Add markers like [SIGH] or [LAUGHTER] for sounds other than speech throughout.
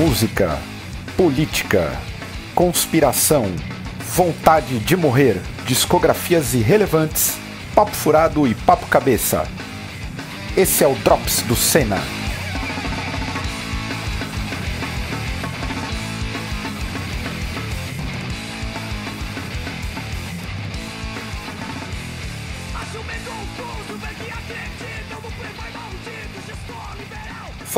música, política, conspiração, vontade de morrer, discografias irrelevantes, papo furado e papo cabeça. Esse é o Drops do Senna.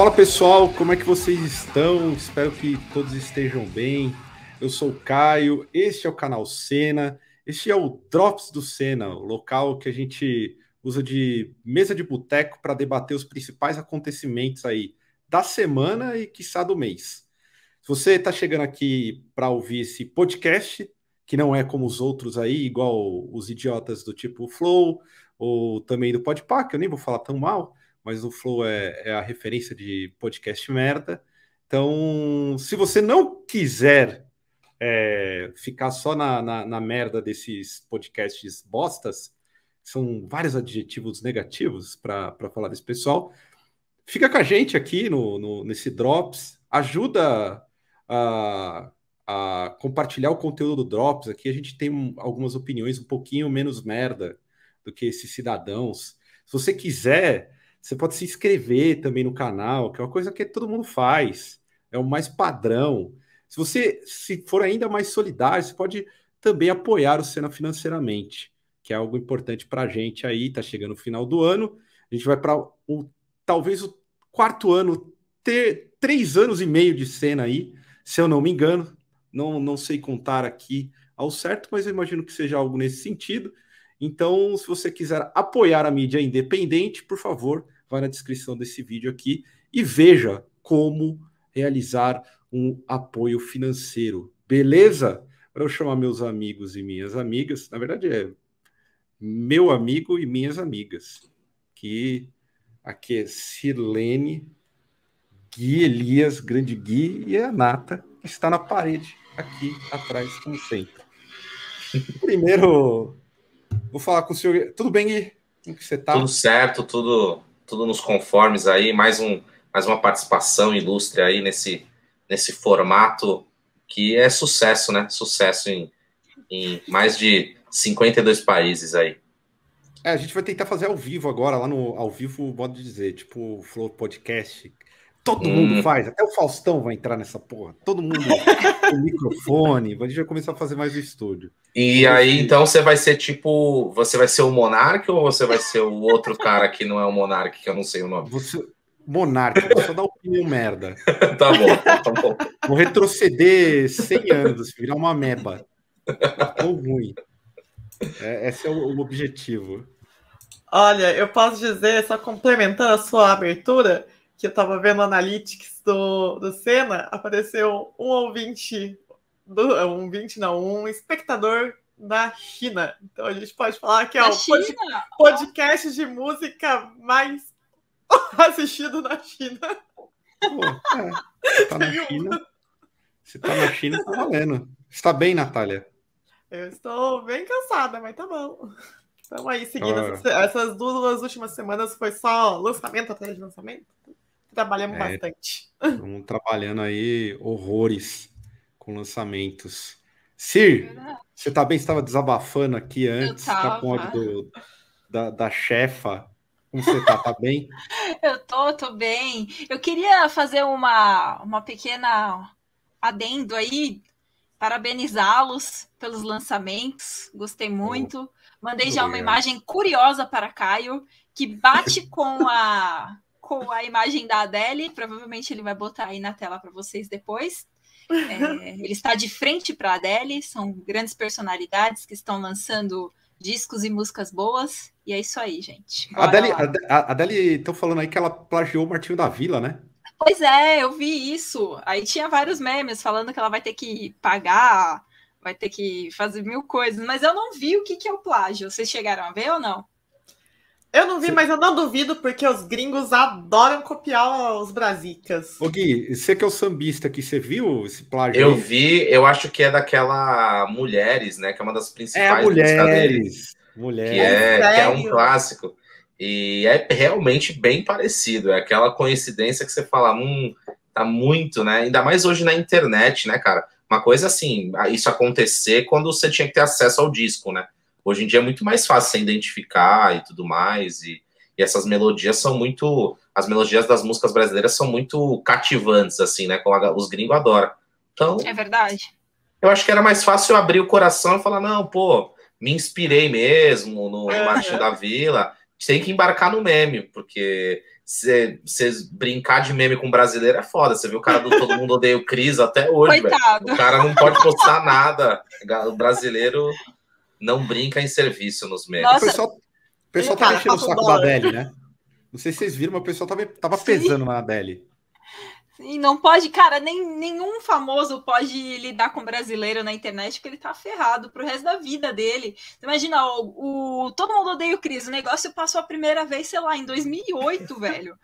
Fala pessoal, como é que vocês estão? Espero que todos estejam bem. Eu sou o Caio, este é o canal Cena, este é o Drops do Cena, o local que a gente usa de mesa de boteco para debater os principais acontecimentos aí da semana e quiçá do mês. Se você está chegando aqui para ouvir esse podcast, que não é como os outros aí, igual os idiotas do tipo Flow, ou também do Podpah, que eu nem vou falar tão mal, mas o Flow é, é a referência de podcast merda. Então, se você não quiser é, ficar só na, na, na, merda desses podcasts bostas, são vários adjetivos negativos para falar desse pessoal. Fica com a gente aqui no, no nesse Drops, ajuda a, a, compartilhar o conteúdo do Drops. Aqui a gente tem algumas opiniões um pouquinho menos merda do que esses cidadãos. Se você quiser você pode se inscrever também no canal, que é uma coisa que todo mundo faz, é o mais padrão. Se você se for ainda mais solidário, você pode também apoiar o Senna financeiramente, que é algo importante para a gente aí. Está chegando o final do ano, a gente vai para o talvez o quarto ano, ter três anos e meio de Senna aí, se eu não me engano. Não, não sei contar aqui ao certo, mas eu imagino que seja algo nesse sentido. Então, se você quiser apoiar a mídia independente, por favor, vá na descrição desse vídeo aqui e veja como realizar um apoio financeiro. Beleza? Para eu chamar meus amigos e minhas amigas, na verdade é meu amigo e minhas amigas, que aqui é Silene, Gui Elias, grande Gui, e a Nata, que está na parede aqui atrás, como sempre. [LAUGHS] Primeiro, Vou falar com o senhor. Tudo bem, Gui? Como que você tá? Tudo certo, tudo, tudo nos conformes aí. Mais, um, mais uma participação ilustre aí nesse, nesse formato que é sucesso, né? Sucesso em, em mais de 52 países aí. É, a gente vai tentar fazer ao vivo agora, lá no ao vivo, modo de dizer, tipo Flow Podcast, Todo hum. mundo faz, até o Faustão vai entrar nessa porra. Todo mundo tem [LAUGHS] microfone, a gente vai começar a fazer mais o estúdio. E então, aí, assim, então, você vai ser tipo. Você vai ser o Monarque ou você vai ser o outro cara que não é o Monarque, que eu não sei o nome? Você. Monarca, só o opinião merda. [LAUGHS] tá bom, tá bom. Vou retroceder 100 anos, assim, virar uma meba. Ou ruim. É, esse é o, o objetivo. Olha, eu posso dizer, só complementando a sua abertura, que eu tava vendo analytics do, do Senna, apareceu um ouvinte, do, um ouvinte não, um espectador da China. Então a gente pode falar que é o pod, podcast de música mais [LAUGHS] assistido na China. Pô, é. tá na China. Se tá na China, tá valendo. Está bem, Natália? Eu estou bem cansada, mas tá bom. Estamos aí seguindo. Ah. Essas, essas duas últimas semanas foi só lançamento atrás de lançamento. Trabalhamos é, bastante. Estamos trabalhando aí horrores com lançamentos. Sir, você tá bem, estava desabafando aqui antes, tá com a do, da, da chefa. Como você tá? Tá bem? [LAUGHS] eu tô, tô bem. Eu queria fazer uma, uma pequena adendo aí, parabenizá-los pelos lançamentos. Gostei oh, muito. Mandei já uma imagem curiosa para Caio, que bate com a com a imagem da Adele. Provavelmente ele vai botar aí na tela para vocês depois. É, [LAUGHS] ele está de frente para a Adele, são grandes personalidades que estão lançando discos e músicas boas. E é isso aí, gente. a Adele, estão falando aí que ela plagiou o Martinho da Vila, né? Pois é, eu vi isso. Aí tinha vários memes falando que ela vai ter que pagar, vai ter que fazer mil coisas, mas eu não vi o que, que é o plágio. Vocês chegaram a ver ou não? Eu não vi, Cê... mas eu não duvido, porque os gringos adoram copiar os brasicas. Ô Gui, você que é o sambista aqui, você viu esse plágio? Eu vi, eu acho que é daquela Mulheres, né? Que é uma das principais é, Mulheres. Mulheres. Que é, é que é um clássico. E é realmente bem parecido. É aquela coincidência que você fala, hum, tá muito, né? Ainda mais hoje na internet, né, cara? Uma coisa assim, isso acontecer quando você tinha que ter acesso ao disco, né? Hoje em dia é muito mais fácil você identificar e tudo mais, e, e essas melodias são muito. As melodias das músicas brasileiras são muito cativantes, assim, né? Como a, os gringos adoram. Então. É verdade. Eu acho que era mais fácil abrir o coração e falar, não, pô, me inspirei mesmo no é. Martin da Vila. Tem que embarcar no meme, porque você brincar de meme com brasileiro é foda. Você viu o cara do Todo Mundo Odeia o Cris até hoje, velho. O cara não pode postar nada. O brasileiro não brinca em serviço nos memes. Nossa. O pessoal, o pessoal tá mexendo o saco da Adele, né? Não sei se vocês viram, mas o pessoal tava, tava pesando na Adele. E não pode, cara, nem, nenhum famoso pode lidar com brasileiro na internet, porque ele tá ferrado pro resto da vida dele. Imagina, o, o Todo Mundo Odeia o Cris, o negócio passou a primeira vez, sei lá, em 2008, [LAUGHS] velho.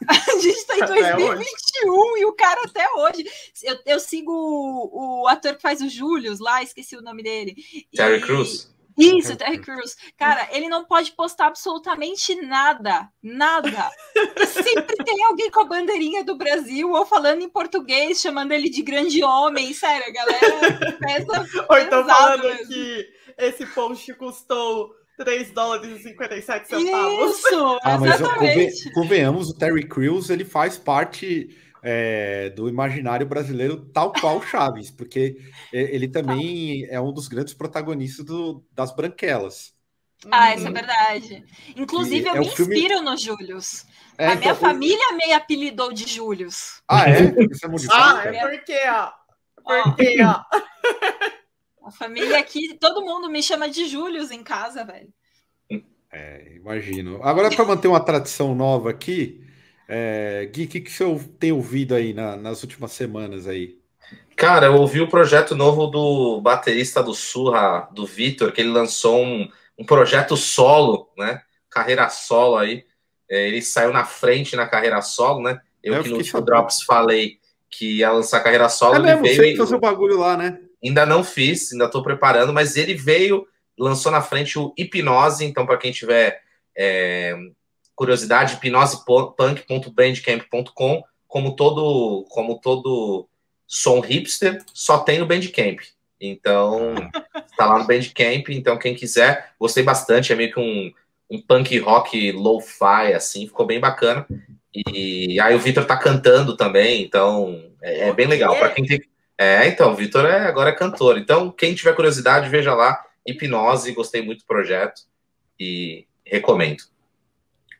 [LAUGHS] A gente está em 2021 e o cara até hoje. Eu, eu sigo o, o, ator que faz o Július lá, esqueci o nome dele. Terry e... Crews. Isso, Terry Crews. Cara, ele não pode postar absolutamente nada. Nada. E sempre tem alguém com a bandeirinha do Brasil ou falando em português, chamando ele de grande homem. Sério, galera. [LAUGHS] Peça, ou então falando mesmo. que esse post custou 3 dólares e 57 centavos. Isso! Ah, mas exatamente. convenhamos, o Terry Crews ele faz parte é, do imaginário brasileiro tal qual Chaves, porque ele também é um dos grandes protagonistas do, das branquelas. Uhum. Ah, isso é verdade. Inclusive, e eu é me filme... inspiro no Július. É, a minha então, família me apelidou de Július. Ah, é? Isso é modificado? Ah, é porque, ó. Porque, ó. [LAUGHS] A família aqui, todo mundo me chama de Július em casa, velho. É, imagino. Agora, para manter uma tradição nova aqui, é, Gui, o que, que você tem ouvido aí na, nas últimas semanas aí? Cara, eu ouvi o projeto novo do baterista do Surra, do Vitor, que ele lançou um, um projeto solo, né? Carreira solo aí. É, ele saiu na frente na carreira solo, né? Eu, é, eu que no último Drops falei que ia lançar carreira solo. É mesmo, ele veio você e... fez o bagulho lá, né? Ainda não fiz, ainda estou preparando, mas ele veio, lançou na frente o Hipnose. Então, para quem tiver é, curiosidade, hipnosepunk.bandcamp.com, como todo, como todo som hipster, só tem no Bandcamp. Então, está [LAUGHS] lá no Bandcamp. Então, quem quiser, gostei bastante. É meio que um, um punk rock lo-fi, assim, ficou bem bacana. E aí o Victor tá cantando também, então é, é bem legal. Para é? quem tem é, então, o Vitor é, agora é cantor. Então, quem tiver curiosidade, veja lá. Hipnose, gostei muito do projeto e recomendo.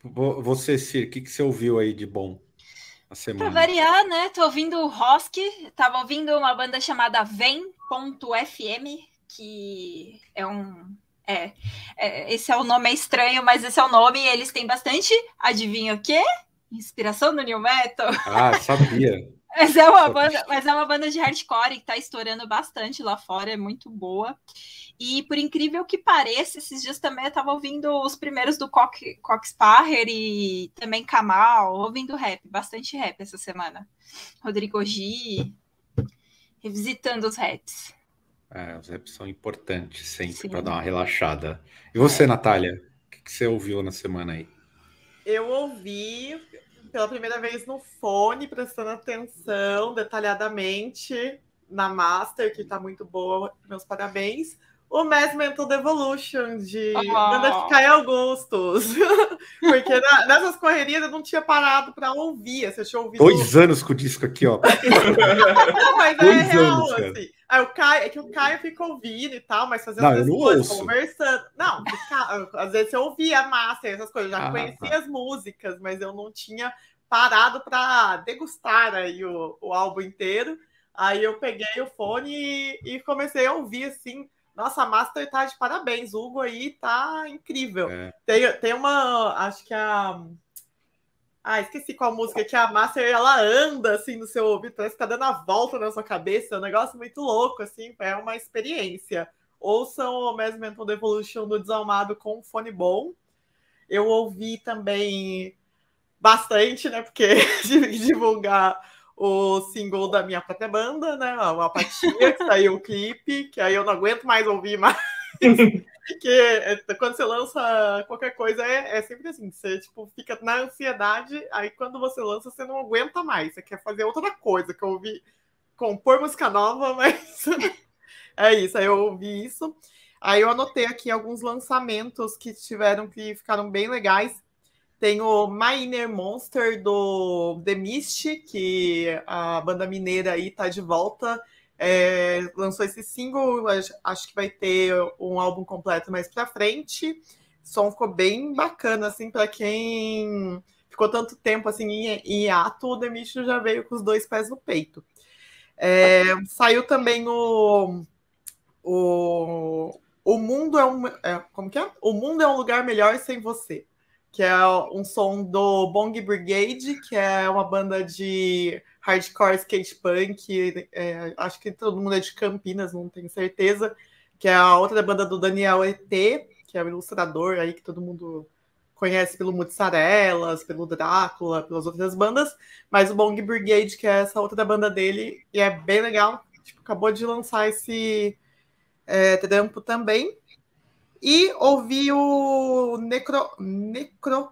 Você, Sir, o que, que você ouviu aí de bom? semana? Para variar, né? Tô ouvindo o Rosk, tava ouvindo uma banda chamada Vem.fm, que é um. É, é, esse é o nome é estranho, mas esse é o nome. eles têm bastante. Adivinha o quê? Inspiração do New Metal. Ah, sabia. [LAUGHS] Mas é, uma banda, mas é uma banda de hardcore que tá estourando bastante lá fora, é muito boa. E por incrível que pareça, esses dias também eu tava ouvindo os primeiros do Cox, Cox Parrer e também Kamal, ouvindo rap, bastante rap essa semana. Rodrigo G, revisitando os raps. É, os raps são importantes sempre para dar uma relaxada. E você, é. Natália, o que, que você ouviu na semana aí? Eu ouvi pela primeira vez no fone, prestando atenção detalhadamente na master, que está muito boa. Meus parabéns o Mass Mental Devolution de oh. Ana Kai Augustos. [LAUGHS] Porque na, nessas correrias eu não tinha parado para ouvir. Você assim, tinha ouvido. Dois anos com o disco aqui, ó. [LAUGHS] não, mas é Dois é real, anos, assim. Aí o Caio, é que o Caio fica ouvindo e tal, mas fazendo não, as coisas, conversando. Não, fica, às vezes eu ouvia a massa, essas coisas, eu já ah, conhecia tá. as músicas, mas eu não tinha parado para degustar aí o, o álbum inteiro. Aí eu peguei o fone e, e comecei a ouvir assim nossa, Master tá de parabéns, o Hugo aí tá incrível. É. Tem, tem uma, acho que a. Ah, esqueci qual música, que a Master ela anda assim no seu ouvido, parece que tá dando a volta na sua cabeça, é um negócio muito louco, assim, é uma experiência. Ouçam o Mass Mental Devolution do Desalmado com um fone bom. Eu ouvi também bastante, né? Porque [LAUGHS] divulgar o single da minha própria banda, né? A Apatia, que saiu o clipe, que aí eu não aguento mais ouvir mais. Porque [LAUGHS] eh, quando você lança qualquer coisa, é, é, sempre assim, você tipo, fica na ansiedade, aí quando você lança, você não aguenta mais, você quer fazer outra coisa, que eu ouvi compor música nova, [LAUGHS] mas é isso, aí eu ouvi isso. Aí eu anotei aqui alguns lançamentos que tiveram que ficaram bem legais. Tem o Miner Monster do The Mist, que a banda mineira aí tá de volta. É, lançou esse single, acho que vai ter um álbum completo mais pra frente. O som ficou bem bacana, assim, para quem ficou tanto tempo assim em, em ato, o The Mist já veio com os dois pés no peito. É, saiu também o, o o mundo é um é, como que é? O mundo é um lugar melhor sem você que é um som do Bong Brigade, que é uma banda de hardcore skate punk. É, acho que todo mundo é de Campinas, não tenho certeza. Que é a outra banda do Daniel ET, que é o um ilustrador aí que todo mundo conhece pelo Mussarelas, pelo Drácula, pelas outras bandas. Mas o Bong Brigade, que é essa outra banda dele, e é bem legal. Tipo, acabou de lançar esse é, trampo também. E ouvi o Necro. Necro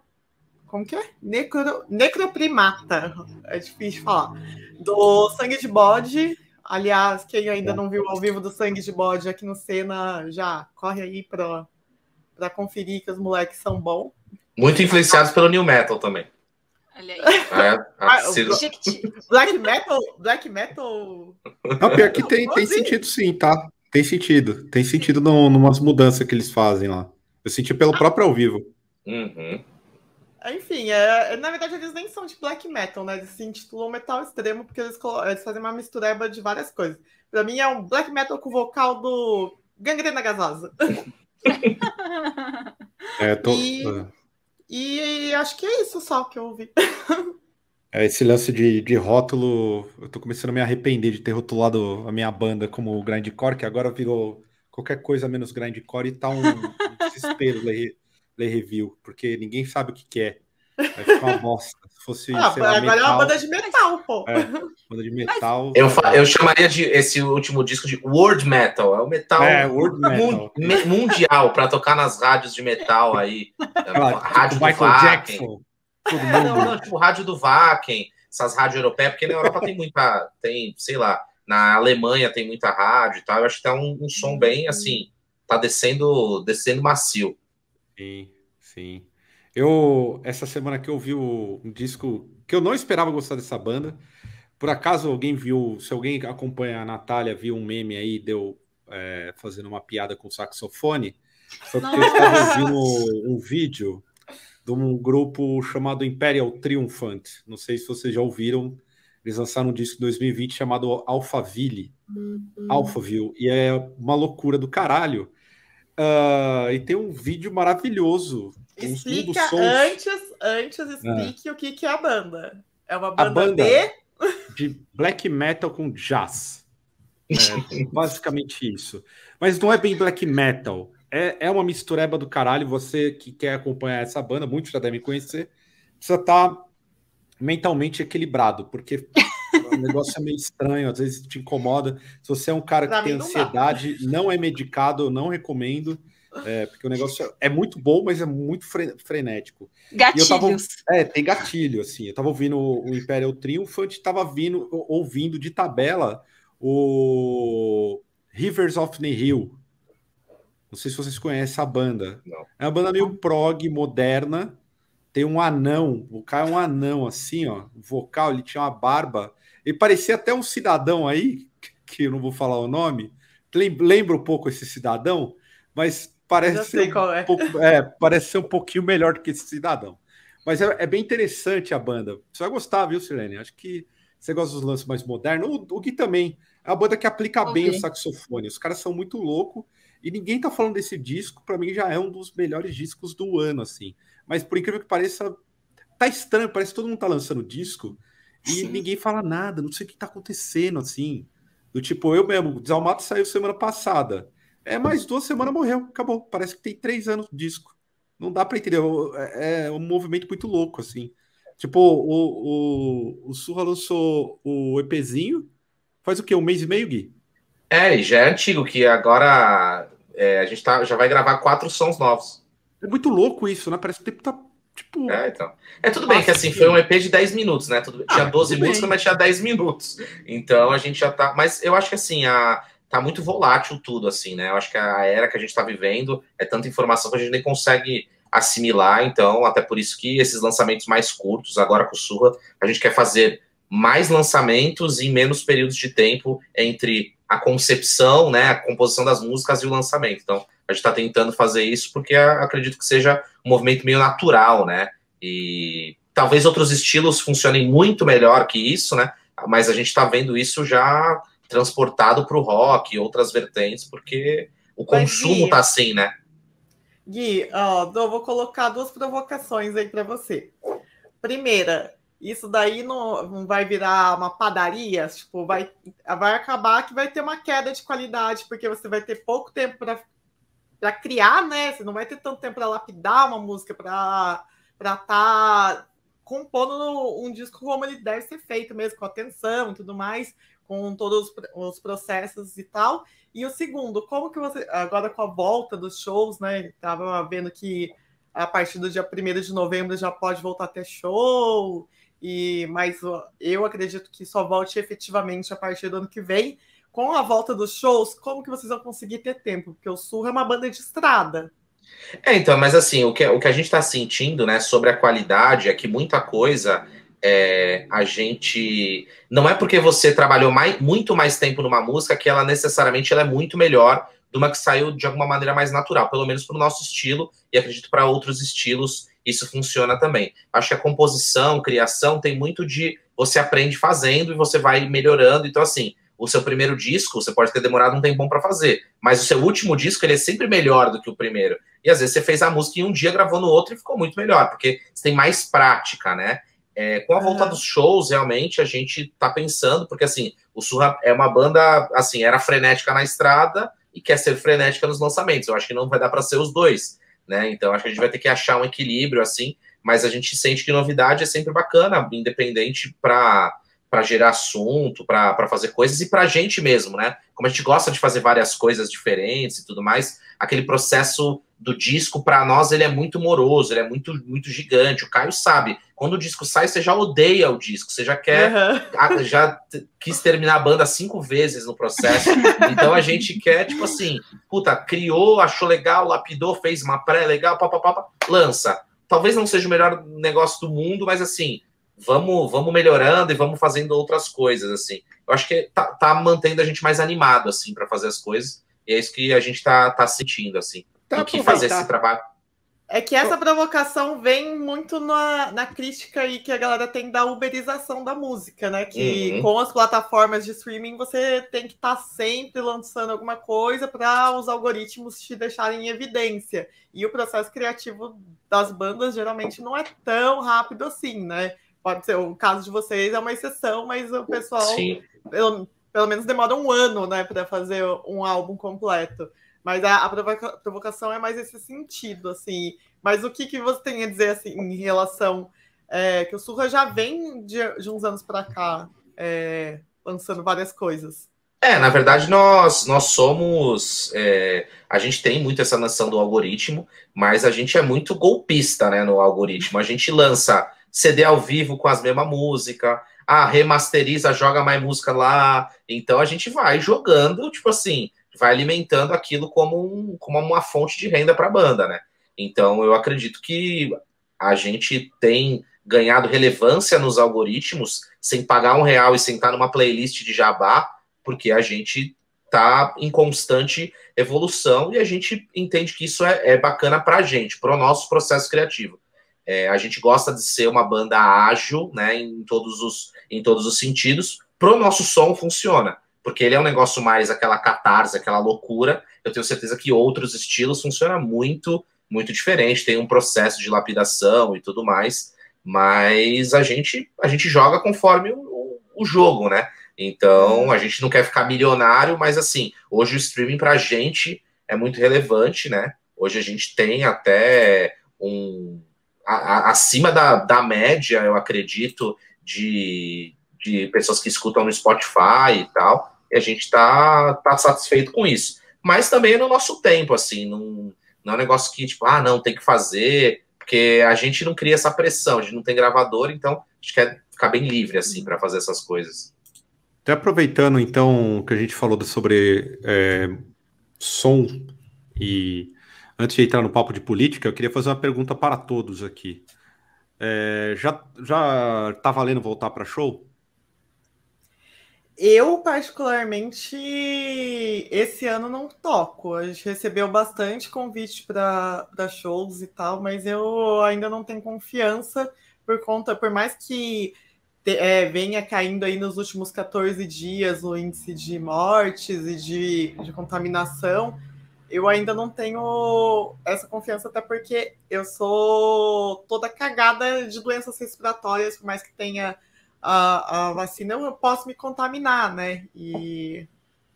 como que é? Necro, necroprimata. É difícil falar. Do Sangue de Bode. Aliás, quem ainda é. não viu ao vivo do Sangue de Bode aqui no Senna já corre aí pra, conferir que os moleques são bons. Muito influenciados pelo New Metal também. Olha aí. [LAUGHS] É, a... Ah, Black Metal? Black Metal? [LAUGHS] Não, pior que tem, tem sentido sim, tá? Tem sentido, tem sentido no, numas mudanças que eles fazem lá. Eu senti pelo próprio ao vivo. Uhum. Enfim, é, é na verdade eles nem são de black metal, né? Eles se intitulam metal extremo porque eles, eles fazem uma mistureba de várias coisas. Pra mim é um black metal com vocal do Gangrena Gasosa. é, tô... E, é. e acho que é isso só que eu ouvi. [LAUGHS] É, esse lance de, de rótulo, eu tô começando a me arrepender de ter rotulado a minha banda como grindcore, que agora virou qualquer coisa menos grindcore e tá um, um desespero ler, ler review, porque ninguém sabe o que, que é. Vai ficar uma bosta. Se fosse, ah, lá, agora metal, é uma banda de metal, pô. É, banda de metal. Eu, eu chamaria de esse último disco de world metal. É o metal, é, world metal. mundial para tocar nas rádios de metal aí. rádio tipo Michael Vaken. Jackson. Todo é, mundo. Não, não, tipo, rádio do Wacken, essas rádios europeias, porque na Europa tem muita, tem, sei lá, na Alemanha tem muita rádio e tal. Eu acho que tá um, um som bem uhum. assim, tá descendo, descendo macio. Sim, sim. Eu, essa semana que eu vi um disco que eu não esperava gostar dessa banda. Por acaso alguém viu, se alguém acompanha a Natália, viu um meme aí, deu é, fazendo uma piada com saxofone. Foi porque eu estava ouvindo um vídeo de um grupo chamado Imperial Triumphant. Não sei se vocês já ouviram. Eles lançaram um disco em 2020 chamado Alphaville. Uhum. Alphaville. E é uma loucura do caralho. Uh, e tem um vídeo maravilhoso. Explica um antes, antes explique ah. o que, que é a banda. É uma banda, a banda de... de black metal com jazz. É, basicamente isso. Mas não é bem black metal é, é uma mistureba do caralho. Você que quer acompanhar essa banda, muitos já devem conhecer, precisa estar tá mentalmente equilibrado, porque o é negócio é meio estranho, às vezes te incomoda. Se você é um cara pra que tem não ansiedade, dá. não é medicado, eu não recomendo. É, porque o negócio é muito bom, mas é muito frenético. Gatilhos. Tava, é, tem gatilho, assim. Eu tava ouvindo o Imperial Triumphant, tava vindo, ouvindo de tabela o Rivers of Nihil, não sei se vocês conhecem a banda. Não. É uma banda meio prog, moderna. Tem um anão, o cara é um anão, assim, ó, vocal, ele tinha uma barba. Ele parecia até um cidadão aí, [LAUGHS] que eu não vou falar o nome. Lembra um pouco esse cidadão, mas parece, ser um, é. Pouco, é, parece ser um pouquinho melhor do que esse cidadão. Mas é, é, bem interessante a banda. Você vai gostar, viu, Silene? Acho que você gosta dos lances mais modernos. O, o Gui também. É uma banda que aplica okay. bem o saxofone. Os caras são muito loucos. E ninguém tá falando desse disco, para mim já é um dos melhores discos do ano, assim. Mas por incrível que pareça, tá estranho, parece que todo mundo tá lançando disco e Sim. ninguém fala nada, não sei o que tá acontecendo, assim. Do tipo, eu mesmo, Desalmato saiu semana passada. É, mais duas semanas morreu, acabou. Parece que tem três anos de disco. Não dá para entender, é, é um movimento muito louco, assim. Tipo, o, o, o Surra lançou o EPzinho, faz o quê? Um mês e meio, Gui? É, e já é antigo, que agora é, a gente tá, já vai gravar quatro sons novos. É muito louco isso, né? Parece que o tempo tá. Tipo. É, então. É tudo bem que assim, assim, foi um EP de 10 minutos, né? Tudo, ah, tinha 12 músicas, bem. mas tinha 10 minutos. Então a gente já tá. Mas eu acho que assim, a, tá muito volátil tudo, assim, né? Eu acho que a era que a gente tá vivendo é tanta informação que a gente nem consegue assimilar, então, até por isso que esses lançamentos mais curtos, agora com o Surra, a gente quer fazer mais lançamentos em menos períodos de tempo entre a concepção, né, a composição das músicas e o lançamento. Então, a gente está tentando fazer isso porque acredito que seja um movimento meio natural, né? E talvez outros estilos funcionem muito melhor que isso, né? Mas a gente está vendo isso já transportado para o rock e outras vertentes, porque o consumo está tá assim, né? Gui, ó, eu vou colocar duas provocações aí para você. Primeira, isso daí não vai virar uma padaria, tipo, vai, vai acabar que vai ter uma queda de qualidade, porque você vai ter pouco tempo para criar, né? Você não vai ter tanto tempo para lapidar uma música, para estar tá compondo um disco como ele deve ser feito mesmo, com atenção e tudo mais, com todos os processos e tal. E o segundo, como que você. Agora com a volta dos shows, né? Tava vendo que a partir do dia 1 de novembro já pode voltar até show. E mas eu acredito que só volte efetivamente a partir do ano que vem. Com a volta dos shows, como que vocês vão conseguir ter tempo? Porque o Surra é uma banda de estrada. É, então, mas assim, o que, o que a gente está sentindo, né, sobre a qualidade é que muita coisa é, a gente. Não é porque você trabalhou mais, muito mais tempo numa música que ela necessariamente ela é muito melhor de uma que saiu de alguma maneira mais natural, pelo menos para o nosso estilo, e acredito para outros estilos isso funciona também. Acho que a composição, criação tem muito de você aprende fazendo e você vai melhorando. Então, assim, o seu primeiro disco, você pode ter demorado um tempão para fazer, mas o seu último disco, ele é sempre melhor do que o primeiro. E às vezes você fez a música em um dia, gravou no outro e ficou muito melhor, porque você tem mais prática, né? É, com a volta uhum. dos shows, realmente, a gente tá pensando, porque assim, o Surra é uma banda, assim, era frenética na estrada e quer ser frenética nos lançamentos. Eu acho que não vai dar para ser os dois né? Então acho que a gente vai ter que achar um equilíbrio assim, mas a gente sente que novidade é sempre bacana, independente para para gerar assunto, para fazer coisas e para a gente mesmo, né? Como a gente gosta de fazer várias coisas diferentes e tudo mais, aquele processo do disco, para nós, ele é muito moroso, ele é muito, muito gigante. O Caio sabe. Quando o disco sai, você já odeia o disco, você já quer. Uhum. A, já quis terminar a banda cinco vezes no processo. então a gente quer, tipo assim, puta, criou, achou legal, lapidou, fez uma pré legal, papapá, lança. Talvez não seja o melhor negócio do mundo, mas assim, vamos, vamos melhorando e vamos fazendo outras coisas, assim. Eu acho que tá, tá mantendo a gente mais animado, assim, para fazer as coisas. E é isso que a gente tá, tá sentindo, assim tá que fazer tá. esse trabalho. É que essa provocação vem muito na, na crítica aí que a galera tem da uberização da música, né? Que uhum. com as plataformas de streaming você tem que estar tá sempre lançando alguma coisa para os algoritmos te deixarem em evidência. E o processo criativo das bandas geralmente não é tão rápido assim, né? Pode ser, o caso de vocês é uma exceção, mas o pessoal pelo, pelo menos demora um ano, né, para fazer um álbum completo. Mas a, a, provocação é mais esse sentido, assim. Mas o que, que você tem a dizer assim, em relação. É, que o Surra já vem de, de uns anos para cá é, lançando várias coisas. É, na verdade, nós, nós somos. É, a gente tem muito essa noção do algoritmo, mas a gente é muito golpista né, no algoritmo. A gente lança CD ao vivo com as mesmas músicas, ah, remasteriza, joga mais música lá. Então a gente vai jogando, tipo assim, vai alimentando aquilo como, um, como uma fonte de renda para a banda, né? Então eu acredito que a gente tem ganhado relevância nos algoritmos sem pagar um real e sentar numa playlist de jabá, porque a gente está em constante evolução e a gente entende que isso é, é bacana para a gente, para o nosso processo criativo. É, a gente gosta de ser uma banda ágil, né, em todos os, em todos os sentidos. Pro nosso som funciona porque ele é um negócio mais aquela catarse, aquela loucura. Eu tenho certeza que outros estilos funcionam muito, muito diferente, tem um processo de lapidação e tudo mais, mas a gente a gente joga conforme o, o jogo, né? Então, a gente não quer ficar milionário, mas assim, hoje o streaming para a gente é muito relevante, né? Hoje a gente tem até um a, a, acima da, da média, eu acredito, de, de pessoas que escutam no Spotify e tal. E a gente está tá satisfeito com isso. Mas também é no nosso tempo, assim, não, não é um negócio que, tipo, ah, não, tem que fazer, porque a gente não cria essa pressão, a gente não tem gravador, então a gente quer é ficar bem livre, assim, para fazer essas coisas. Até aproveitando, então, que a gente falou sobre é, som e antes de entrar no papo de política, eu queria fazer uma pergunta para todos aqui. É, já já tá valendo voltar para show? Eu, particularmente, esse ano não toco. A gente recebeu bastante convite para shows e tal, mas eu ainda não tenho confiança por conta, por mais que te, é, venha caindo aí nos últimos 14 dias o índice de mortes e de, de contaminação, eu ainda não tenho essa confiança, até porque eu sou toda cagada de doenças respiratórias, por mais que tenha a, a vacina, eu posso me contaminar, né? E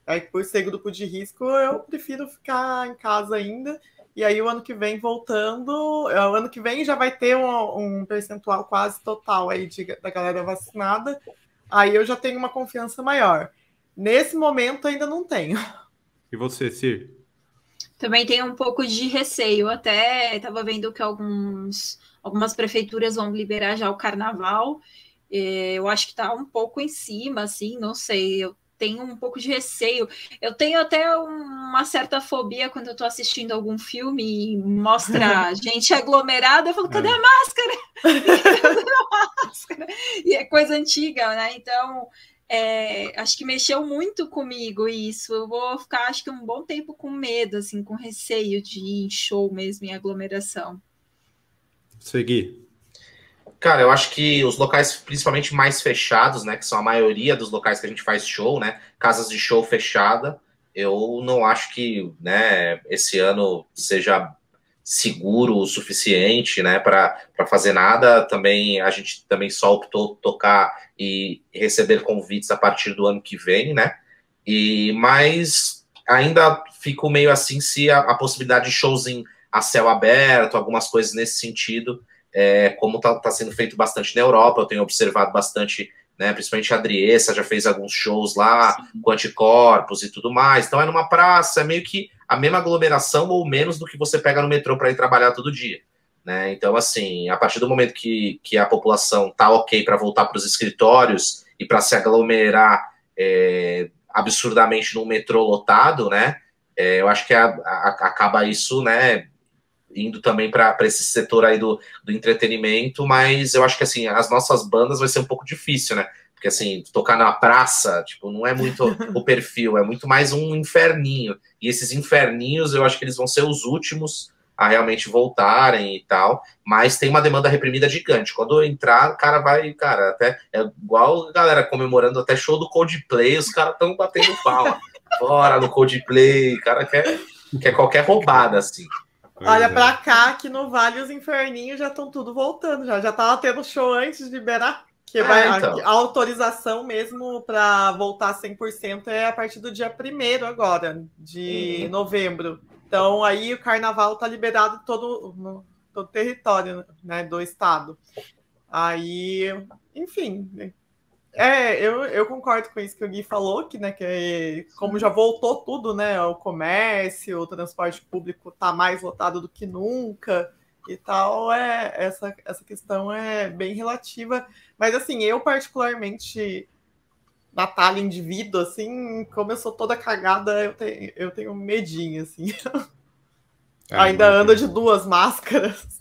aí, é por ser grupo de risco, eu prefiro ficar em casa ainda. E aí, o ano que vem, voltando, é, o ano que vem já vai ter um, um percentual quase total aí de, da galera vacinada. Aí eu já tenho uma confiança maior. Nesse momento, ainda não tenho. E você, Cir? Também tenho um pouco de receio. Até estava vendo que alguns, algumas prefeituras vão liberar já o carnaval. É, eu acho que está um pouco em cima, assim, não sei, eu tenho um pouco de receio. Eu tenho até uma certa fobia quando eu estou assistindo algum filme e mostra [LAUGHS] gente aglomerada, eu falo, cadê é. a máscara? [LAUGHS] cadê a máscara? E é coisa antiga, né? Então, é, acho que mexeu muito comigo isso. Eu vou ficar, acho que um bom tempo com medo, assim, com receio de ir em show mesmo, em aglomeração. Seguir. Cara, eu acho que os locais, principalmente mais fechados, né, que são a maioria dos locais que a gente faz show, né, casas de show fechada, eu não acho que, né, esse ano seja seguro o suficiente, né, para fazer nada. Também a gente também só optou tocar e receber convites a partir do ano que vem, né? E mas ainda fico meio assim se a, a possibilidade de shows em a céu aberto, algumas coisas nesse sentido, é, como está tá sendo feito bastante na Europa, eu tenho observado bastante, né, principalmente a Adriessa já fez alguns shows lá, Sim. com anticorpos e tudo mais. Então é numa praça, é meio que a mesma aglomeração ou menos do que você pega no metrô para ir trabalhar todo dia. Né? Então, assim, a partir do momento que, que a população tá ok para voltar para os escritórios e para se aglomerar é, absurdamente num metrô lotado, né? É, eu acho que a, a, acaba isso, né? indo também para esse setor aí do, do entretenimento, mas eu acho que assim, as nossas bandas vai ser um pouco difícil, né? Porque assim, tocar na praça, tipo, não é muito [LAUGHS] o perfil, é muito mais um inferninho. E esses inferninhos, eu acho que eles vão ser os últimos a realmente voltarem e tal, mas tem uma demanda reprimida gigante. Quando entrar, o cara vai, cara, até é igual a galera comemorando até show do Coldplay, os caras estão batendo pau. [LAUGHS] Bora no Coldplay, cara quer, quer qualquer roubada assim. Pois Olha é. pra cá, que no Vale os Inferninhos já estão tudo voltando já. Já tava tendo show antes de liberar. Que ah, vai, então. a, a, autorização mesmo para voltar 100% é a partir do dia 1 agora, de uhum. novembro. Então aí o carnaval tá liberado todo no, todo o território né, do estado. Aí, enfim, é, eu, eu concordo com isso que o Gui falou, que, né, que como já voltou tudo, né, o comércio, o transporte público está mais lotado do que nunca e tal, é, essa, essa questão é bem relativa. Mas, assim, eu particularmente, Natália, indivíduo, assim, como eu sou toda cagada, eu, tenho eu tenho medinho, assim. [LAUGHS] É, Ainda ando de duas máscaras.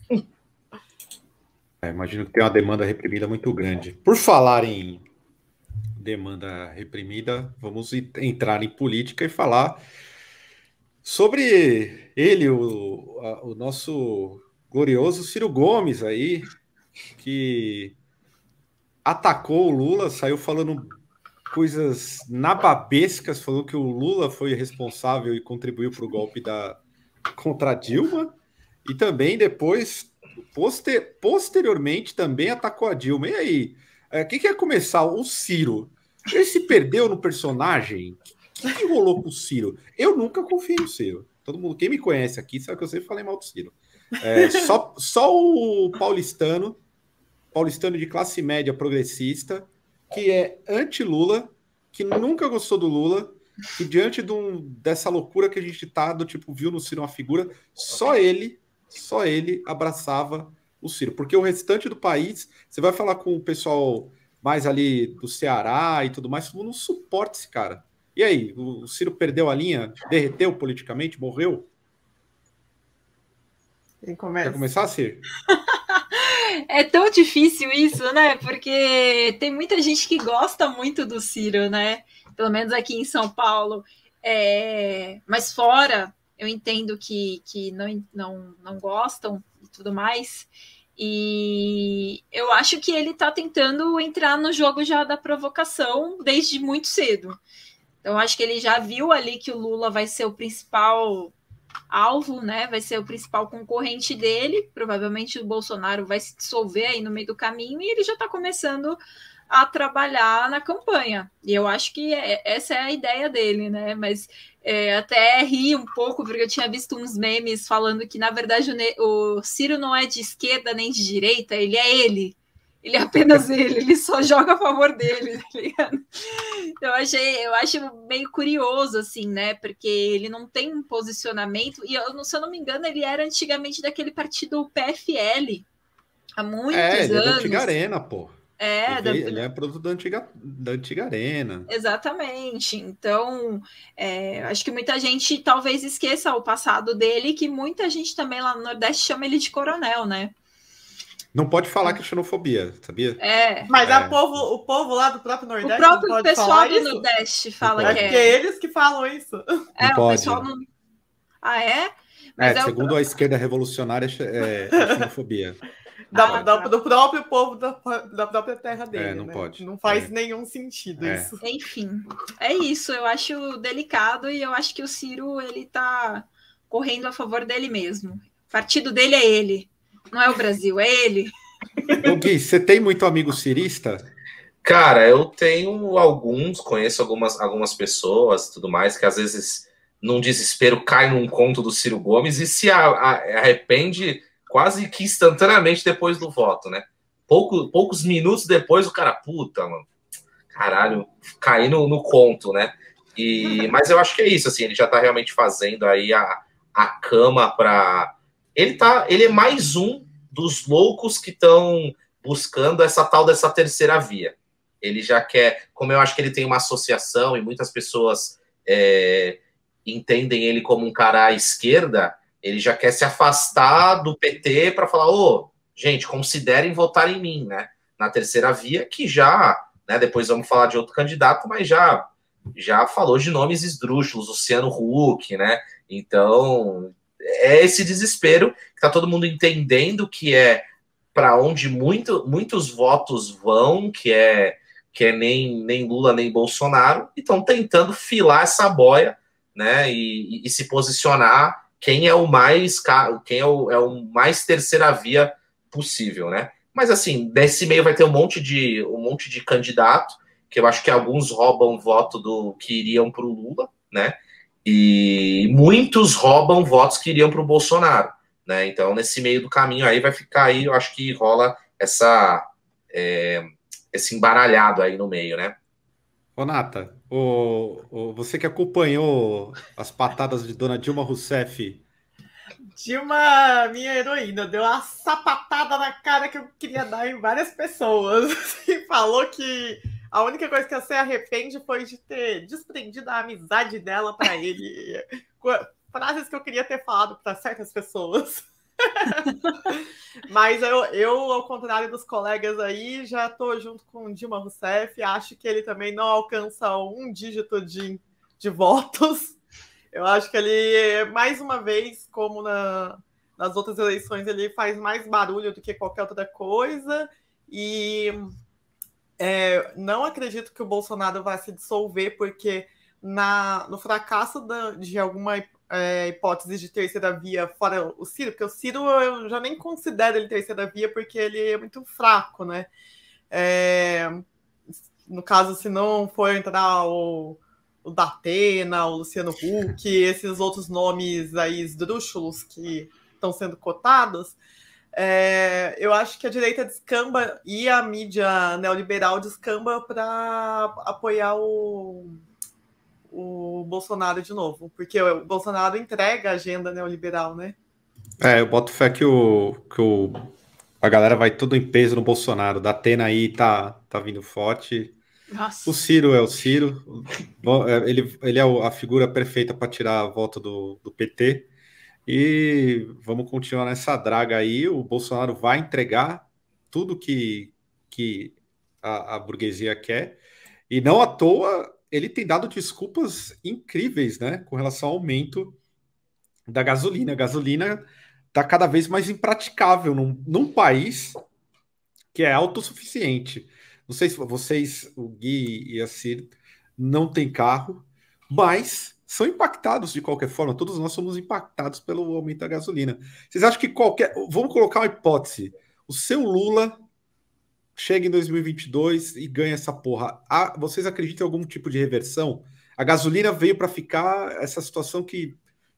É, imagino que tem uma demanda reprimida muito grande. Por falar em demanda reprimida, vamos entrar em política e falar sobre ele, o, a, o nosso glorioso Ciro Gomes aí, que atacou o Lula, saiu falando coisas nababescas, falou que o Lula foi responsável e contribuiu para o golpe da contra Dilma, e também depois, poster, posteriormente, também atacou a Dilma. E aí? É, que quer é começar? O Ciro ele se perdeu no personagem. O que, que rolou com o Ciro? Eu nunca confiei no Ciro. Todo mundo, quem me conhece aqui, sabe que eu sempre falei mal do Ciro. É, só, só o paulistano, paulistano de classe média progressista, que é anti-Lula, que nunca gostou do Lula, que diante de um, dessa loucura que a gente tá, do tipo, viu no Ciro uma figura, só ele, só ele abraçava o Ciro. Porque o restante do país, você vai falar com o pessoal mais ali do Ceará e tudo mais, não suporta esse cara. E aí, o Ciro perdeu a linha? Derreteu politicamente? Morreu? Quem começa? Quer começar, Ciro? [LAUGHS] é tão difícil isso, né? Porque tem muita gente que gosta muito do Ciro, né? Pelo menos aqui em São Paulo. É... Mas fora, eu entendo que, que não, não, não gostam e tudo mais. E eu acho que ele está tentando entrar no jogo já da provocação desde muito cedo. Então, acho que ele já viu ali que o Lula vai ser o principal alvo, né? Vai ser o principal concorrente dele. Provavelmente o Bolsonaro vai se dissolver aí no meio do caminho e ele já está começando a trabalhar na campanha. E eu acho que é, essa é a ideia dele, né? Mas é, até ri um pouco, porque eu tinha visto uns memes falando que, na verdade, o, o Ciro não é de esquerda nem de direita, ele é ele ele é apenas ele, ele só joga a favor dele, tá ligado? Eu achei, eu acho meio curioso, assim, né? Porque ele não tem um posicionamento, e eu, se eu não me engano, ele era antigamente daquele partido PFL há muitos é, ele é anos. É, Arena, pô. É, da... ele é produto da antiga, da antiga arena. Exatamente. Então, é, acho que muita gente talvez esqueça o passado dele, que muita gente também lá no Nordeste chama ele de coronel, né? Não pode falar hum. que é xenofobia, sabia? É. Mas é. Povo, o povo lá do próprio Nordeste. O próprio pessoal do isso? Nordeste fala que é. Porque é eles que falam isso. É, não o pode. pessoal não. Ah, é? é Mas é, é segundo o... a esquerda revolucionária, é, é xenofobia da, ah, da, tá. do próprio povo da, da própria terra é, dele. É, não né? pode. Não faz é. nenhum sentido é. isso. Enfim, é isso. Eu acho delicado e eu acho que o Ciro ele tá correndo a favor dele mesmo. O partido dele é ele, não é o Brasil, é ele. O Gui, você tem muito amigo cirista? Cara, eu tenho alguns, conheço algumas, algumas pessoas tudo mais, que às vezes, num desespero, cai num conto do Ciro Gomes e se arrepende quase que instantaneamente depois do voto, né? Pouco, poucos minutos depois, o cara, puta, mano, caralho, cair no, no conto, né? E, [LAUGHS] mas eu acho que é isso, assim, ele já tá realmente fazendo aí a, a cama para Ele tá. Ele é mais um dos loucos que estão buscando essa tal dessa terceira via. Ele já quer, como eu acho que ele tem uma associação e muitas pessoas é, entendem ele como um cara à esquerda, ele já quer se afastar do PT para falar, ô, gente, considerem votar em mim, né? Na terceira via, que já, né? Depois vamos falar de outro candidato, mas já já falou de nomes esdrúxulos, Luciano Huck, né? Então, é esse desespero que tá todo mundo entendendo que é para onde muito, muitos votos vão, que é que é nem, nem Lula nem Bolsonaro, e estão tentando filar essa boia, né? E, e, e se posicionar quem é o mais quem é o, é o mais terceira via possível, né? Mas assim, nesse meio vai ter um monte de um monte de candidato que eu acho que alguns roubam voto do que iriam para o Lula, né? E muitos roubam votos que iriam para o Bolsonaro, né? Então nesse meio do caminho aí vai ficar aí, eu acho que rola essa é, esse embaralhado aí no meio, né? Ô, o, o, você que acompanhou as patadas de Dona Dilma Rousseff. Dilma, minha heroína, deu uma sapatada na cara que eu queria dar em várias pessoas. E [LAUGHS] assim, falou que a única coisa que você arrepende foi de ter desprendido a amizade dela para ele. Frases que eu queria ter falado para certas pessoas. [LAUGHS] Mas eu, eu, ao contrário dos colegas aí, já estou junto com o Dilma Rousseff. Acho que ele também não alcança um dígito de, de votos. Eu acho que ele, mais uma vez, como na, nas outras eleições, ele faz mais barulho do que qualquer outra coisa. E é, não acredito que o Bolsonaro vá se dissolver, porque na, no fracasso da, de alguma é, hipóteses de terceira via fora o Ciro, porque o Ciro eu já nem considero ele terceira via porque ele é muito fraco, né? É, no caso, se não for entrar o, o Datena, o Luciano Huck, esses outros nomes aí esdrúxulos que estão sendo cotados, é, eu acho que a direita descamba e a mídia neoliberal descamba para apoiar o o Bolsonaro de novo, porque o Bolsonaro entrega a agenda neoliberal, né? É, eu boto fé que o, que o a galera vai tudo em peso no Bolsonaro. Da Atena aí tá, tá vindo forte. Nossa. O Ciro é o Ciro. É, ele, ele é a figura perfeita para tirar a volta do, do PT. E vamos continuar nessa draga aí. O Bolsonaro vai entregar tudo que, que a, a burguesia quer. E não à toa ele tem dado desculpas incríveis, né, com relação ao aumento da gasolina. A gasolina está cada vez mais impraticável num, num país que é autossuficiente. Não sei se vocês, o Gui e a Cir, não têm carro, mas são impactados de qualquer forma. Todos nós somos impactados pelo aumento da gasolina. Vocês acham que qualquer. Vamos colocar uma hipótese. O seu Lula chega em 2022 e ganha essa porra. Ah, vocês acreditam em algum tipo de reversão? A gasolina veio para ficar, essa situação que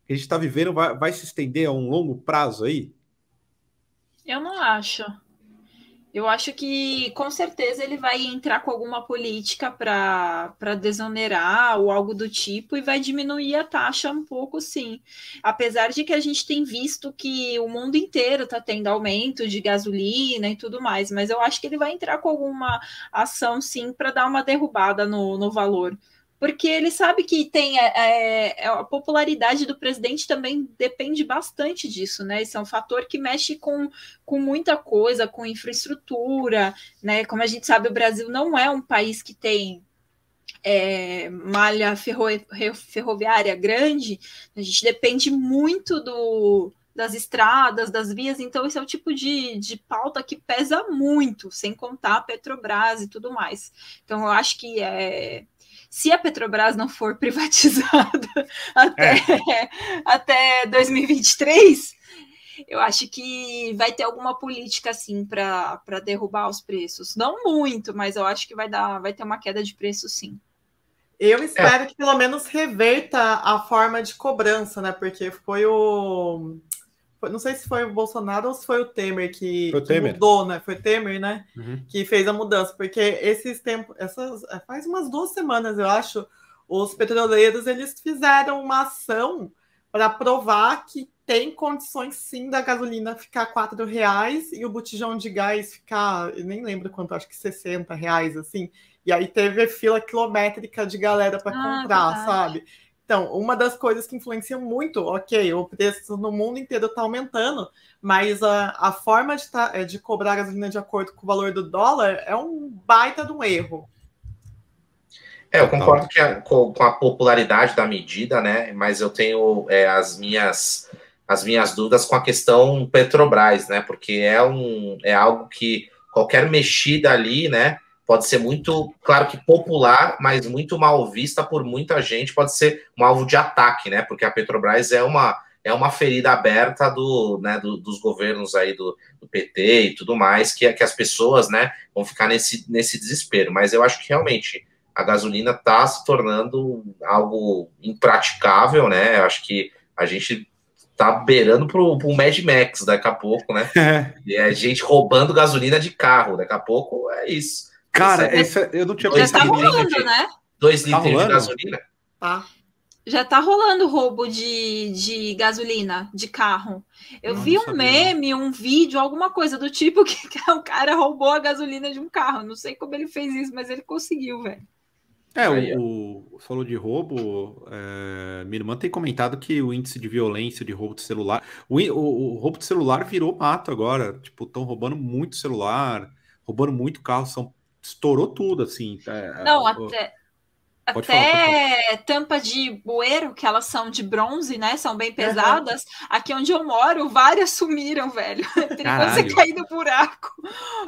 a gente está vivendo vai, vai se estender a um longo prazo aí? Eu não acho. Eu acho que com certeza ele vai entrar com alguma política para desonerar ou algo do tipo e vai diminuir a taxa um pouco, sim. Apesar de que a gente tem visto que o mundo inteiro está tendo aumento de gasolina e tudo mais, mas eu acho que ele vai entrar com alguma ação, sim, para dar uma derrubada no, no valor porque ele sabe que tem é, é, é, a popularidade do presidente também depende bastante disso, né? Isso é um fator que mexe com, com muita coisa, com infraestrutura, né? Como a gente sabe, o Brasil não é um país que tem é, malha ferro, ferroviária grande, a gente depende muito do, das estradas, das vias, então esse é o tipo de, de pauta que pesa muito, sem contar a Petrobras e tudo mais. Então eu acho que é se a Petrobras não for [LAUGHS] privatizada até, é. até 2023, eu acho que vai ter alguma política assim para derrubar os preços. Não muito, mas eu acho que vai dar, vai ter uma queda de preço sim. Eu é. espero é. que pelo menos reverta a forma de cobrança, né? Porque foi o não sei se foi o Bolsonaro ou se foi o Temer que, o Temer. que mudou, né? Foi o Temer, né? Uhum. Que fez a mudança, porque esses tempos, essas, é, faz umas duas semanas, eu acho, os petroleiros eles fizeram uma ação para provar que tem condições sim da gasolina ficar quatro reais e o botijão de gás ficar, nem lembro quanto, acho que 60 reais assim. E aí teve fila quilométrica de galera para ah, comprar, verdade. sabe? Então, uma das coisas que influencia muito, ok, o preço no mundo inteiro está aumentando, mas a, a forma de, tá, é, de cobrar gasolina de acordo com o valor do dólar é um baita de um erro. É, eu concordo que a, com, com, a popularidade da medida, né? Mas eu tenho é, as minhas as minhas dúvidas com a questão Petrobras, né? Porque é um é algo que qualquer mexida ali, né? pode ser muito, claro que popular, mas muito mal vista por muita gente, pode ser um alvo de ataque, né? Porque a Petrobras é uma, é uma ferida aberta do, né, do, dos governos aí do, do, PT e tudo mais, que, que as pessoas né, vão ficar nesse, nesse desespero. Mas eu acho que realmente a gasolina está se tornando algo impraticável, né? Eu acho que a gente está beirando pro, o Mad Max daqui a pouco, né? [LAUGHS] É. E a é gente roubando gasolina de carro, daqui a pouco é isso. Cara, isso, é eu não tinha pensado. Já tá rolando, de... né? Dois tá rolando? de gasolina. Tá. Já tá rolando roubo de, de gasolina, de carro. Eu não, vi um meme, um vídeo, alguma coisa do tipo [LAUGHS] que, que o cara roubou a gasolina de um carro. Não sei como ele fez isso, mas ele conseguiu, velho. É, o, o falou de roubo. É, minha irmã tem comentado que o índice de violência de roubo de celular. O, o, o roubo de celular virou mato agora. Tipo, estão roubando muito celular, roubando muito carro. São estourou tudo, assim. Tá, não, a, ah, até. Pode até falar, tampa de bueiro, que elas são de bronze, né? São bem pesadas. Uhum. Aqui onde eu moro, várias sumiram, velho. Teria [LAUGHS] é você cair no buraco.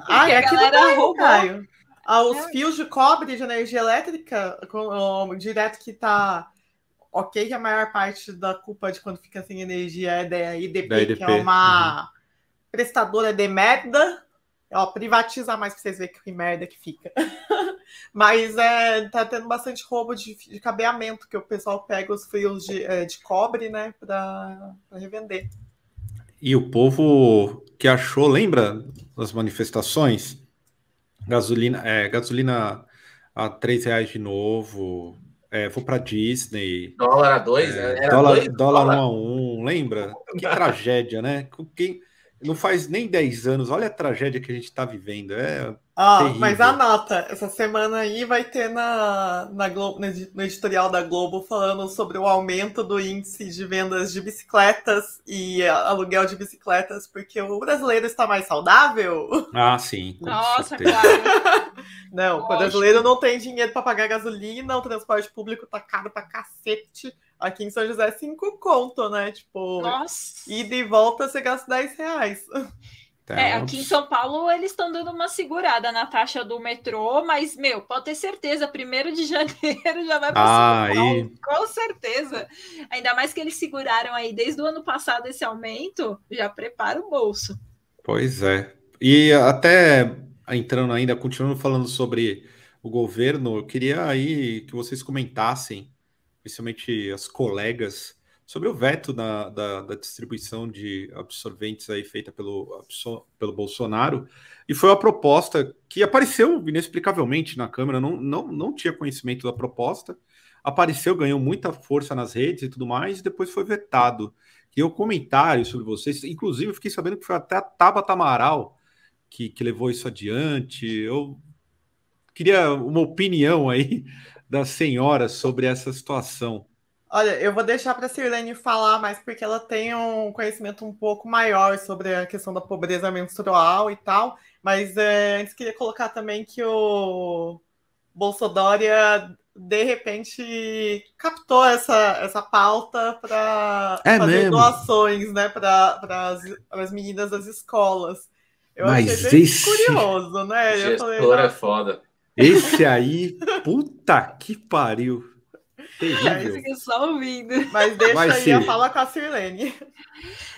Ai, ah, a galera roubou. Caio. Ah, os é. fios de cobre de energia elétrica, com, um, direto que tá. Ok, que a maior parte da culpa de quando fica sem energia é da IDP, da IDP. que é uma uhum. prestadora de merda. Ó, privatiza mais pra vocês verem que merda que fica. [LAUGHS] Mas é, tá tendo bastante roubo de, de, cabeamento, que o pessoal pega os fios de, é, de cobre, né, pra, pra, revender. E o povo que achou, lembra das manifestações? Gasolina, é, gasolina a três reais de novo. É, vou para Disney. Dólar a dois, é, né? Dólar, dólar, um a um, lembra? Que [LAUGHS] tragédia, né? Quem não faz nem 10 anos. Olha a tragédia que a gente está vivendo. É ah, terrível. mas anota, essa semana aí vai ter na, na Globo, no editorial da Globo falando sobre o aumento do índice de vendas de bicicletas e aluguel de bicicletas, porque o brasileiro está mais saudável. Ah, sim. Nossa, claro. É [LAUGHS] não, Lógico. o brasileiro não tem dinheiro para pagar gasolina, o transporte público tá caro para cacete. Aqui em São José, é cinco conto, né? Tipo, Nossa. ida e volta você gasta 10 reais. Então, é, aqui em São Paulo eles estão dando uma segurada na taxa do metrô, mas, meu, pode ter certeza, primeiro de [LAUGHS] janeiro já vai para ah, e... com certeza. Ainda mais que eles seguraram aí desde o ano passado esse aumento, já prepara o bolso. Pois é. E até entrando ainda, continuando falando sobre o governo, eu queria aí que vocês comentassem principalmente as colegas, sobre o veto da, da, da distribuição de absorventes aí feita pelo, pelo Bolsonaro. E foi uma proposta que apareceu inexplicavelmente na Câmara, não, não, não tinha conhecimento da proposta, apareceu, ganhou muita força nas redes e tudo mais, e depois foi vetado. E o comentário sobre vocês, inclusive eu fiquei sabendo que foi até a Tabata Amaral que, que levou isso adiante. Eu queria uma opinião aí da senhora sobre essa situação? Olha, eu vou deixar para a Sirlene falar mais, porque ela tem um conhecimento um pouco maior sobre a questão da pobreza menstrual e tal. Mas é, antes queria colocar também que o Bolsodória, de repente, captou essa, essa pauta para é fazer mesmo? doações né, para as meninas das escolas. Eu mas achei bem esse... curioso, né? Gestora falei, é foda. Esse aí, puta que pariu. É, Terrível. É, eu só ouvindo. Mas deixa Vai aí ser. eu falar com a Sirlene.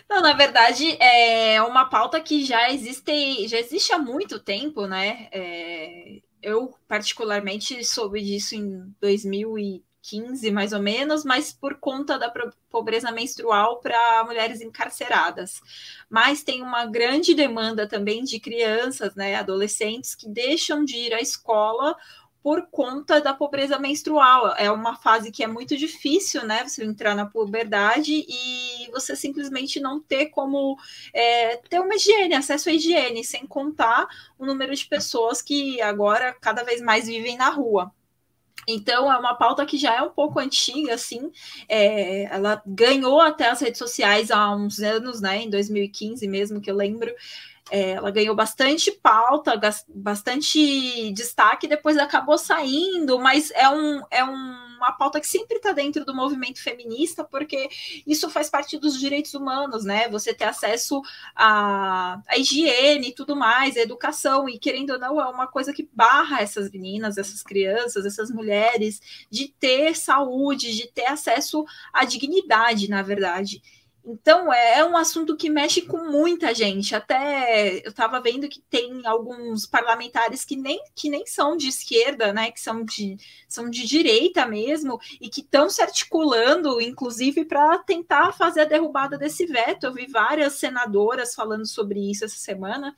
Não, na verdade, é uma pauta que já existe, já existe há muito tempo, né? É, eu, particularmente, soube disso em 2000 e 15 mais ou menos, mas por conta da pobreza menstrual para mulheres encarceradas. Mas tem uma grande demanda também de crianças, né, adolescentes que deixam de ir à escola por conta da pobreza menstrual. É uma fase que é muito difícil, né? Você entrar na puberdade e você simplesmente não ter como é, ter uma higiene, acesso à higiene, sem contar o número de pessoas que agora cada vez mais vivem na rua. Então, é uma pauta que já é um pouco antiga, assim. É, ela ganhou até as redes sociais há uns anos, né? Em 2015 mesmo, que eu lembro. É, ela ganhou bastante pauta, bastante destaque, depois acabou saindo, mas é um, é um uma pauta que sempre está dentro do movimento feminista, porque isso faz parte dos direitos humanos, né? Você ter acesso à, à higiene e tudo mais, à educação, e querendo ou não, é uma coisa que barra essas meninas, essas crianças, essas mulheres de ter saúde, de ter acesso à dignidade, na verdade. Então, é, é um assunto que mexe com muita gente. Até eu estava vendo que tem alguns parlamentares que nem, que nem são de esquerda, né? Que são de, são de direita mesmo, e que estão se articulando, inclusive, para tentar fazer a derrubada desse veto. Eu vi várias senadoras falando sobre isso essa semana,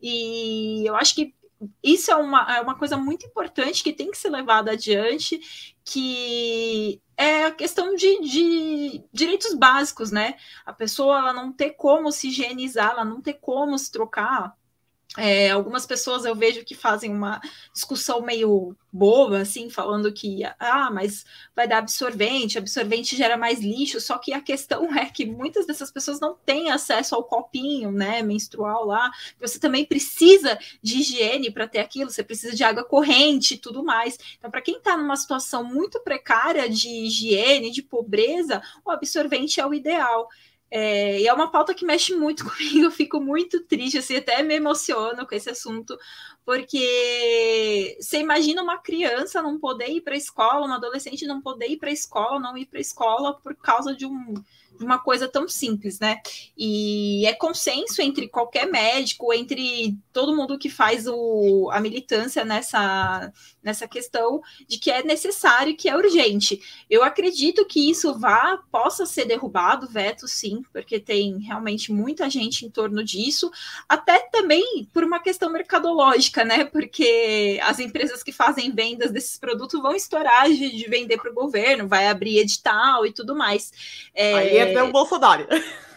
e eu acho que isso é uma, é uma coisa muito importante que tem que ser levada adiante, que é a questão de, de, direitos básicos, né? A pessoa ela não ter como se higienizar, ela não ter como se trocar é, algumas pessoas eu vejo que fazem uma discussão meio boba, assim, falando que, ah, mas vai dar absorvente, absorvente gera mais lixo, só que a questão [LAUGHS] é que muitas dessas pessoas não têm acesso ao copinho, né, menstrual lá, você também precisa de higiene para ter aquilo, você precisa de água corrente e tudo mais. Então, para quem está numa situação muito precária de higiene, de pobreza, o absorvente é o ideal. É, e é uma pauta que mexe muito [LAUGHS] comigo, eu fico muito triste, assim, até me emociono com esse assunto, porque você imagina uma criança não poder ir para a escola, um adolescente não poder ir para a escola, não ir para a escola por causa de um, de uma coisa tão simples, né? E é consenso entre qualquer médico, entre todo mundo que faz o, a militância nessa, nessa questão, de que é necessário, que é urgente. Eu acredito que isso vá, possa ser derrubado, veto sim, porque tem realmente muita gente em torno disso, até também por uma questão mercadológica né? Porque as empresas que fazem vendas desses produtos vão estourar de, de vender para o governo, vai abrir edital e tudo mais. É... Aí é o Bolsonaro.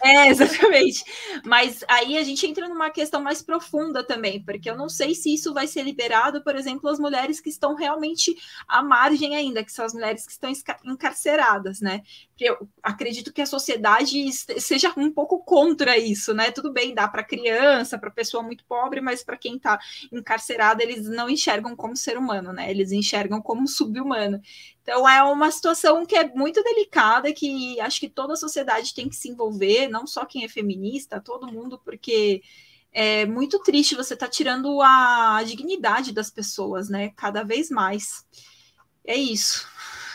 [LAUGHS] É, exatamente. Mas aí a gente entra numa questão mais profunda também, porque eu não sei se isso vai ser liberado, por exemplo, as mulheres que estão realmente à margem ainda, que são as mulheres que estão encarceradas, né? Eu acredito que a sociedade seja um pouco contra isso, né? Tudo bem, dá para criança, para pessoa muito pobre, mas para quem está encarcerada, eles não enxergam como ser humano, né? Eles enxergam como [LAUGHS] subhumano. Então é uma situação que é muito delicada, que acho que toda a sociedade tem que se envolver, não só quem é feminista, todo mundo, porque é muito triste você estar tá tirando a dignidade das pessoas, né? Cada vez mais. É isso.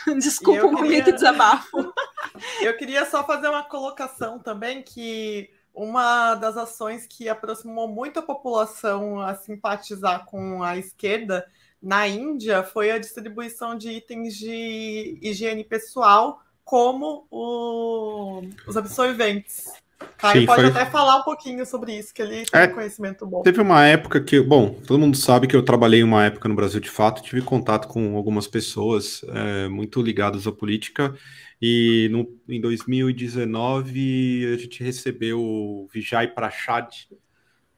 [LAUGHS] Desculpa o queria... desabafo. [LAUGHS] Eu queria só fazer uma colocação também que uma das ações que aproximou muito a população a simpatizar com a esquerda na Índia foi a distribuição de itens de higiene pessoal, como o, os absorventes. Tá, Sim, pode foi... até falar um pouquinho sobre isso, que ele tem é, um conhecimento bom. Teve uma época que, bom, todo mundo sabe que eu trabalhei uma época no Brasil de fato, tive contato com algumas pessoas é, muito ligadas à política, e no, em 2019 a gente recebeu o Vijay Prachad,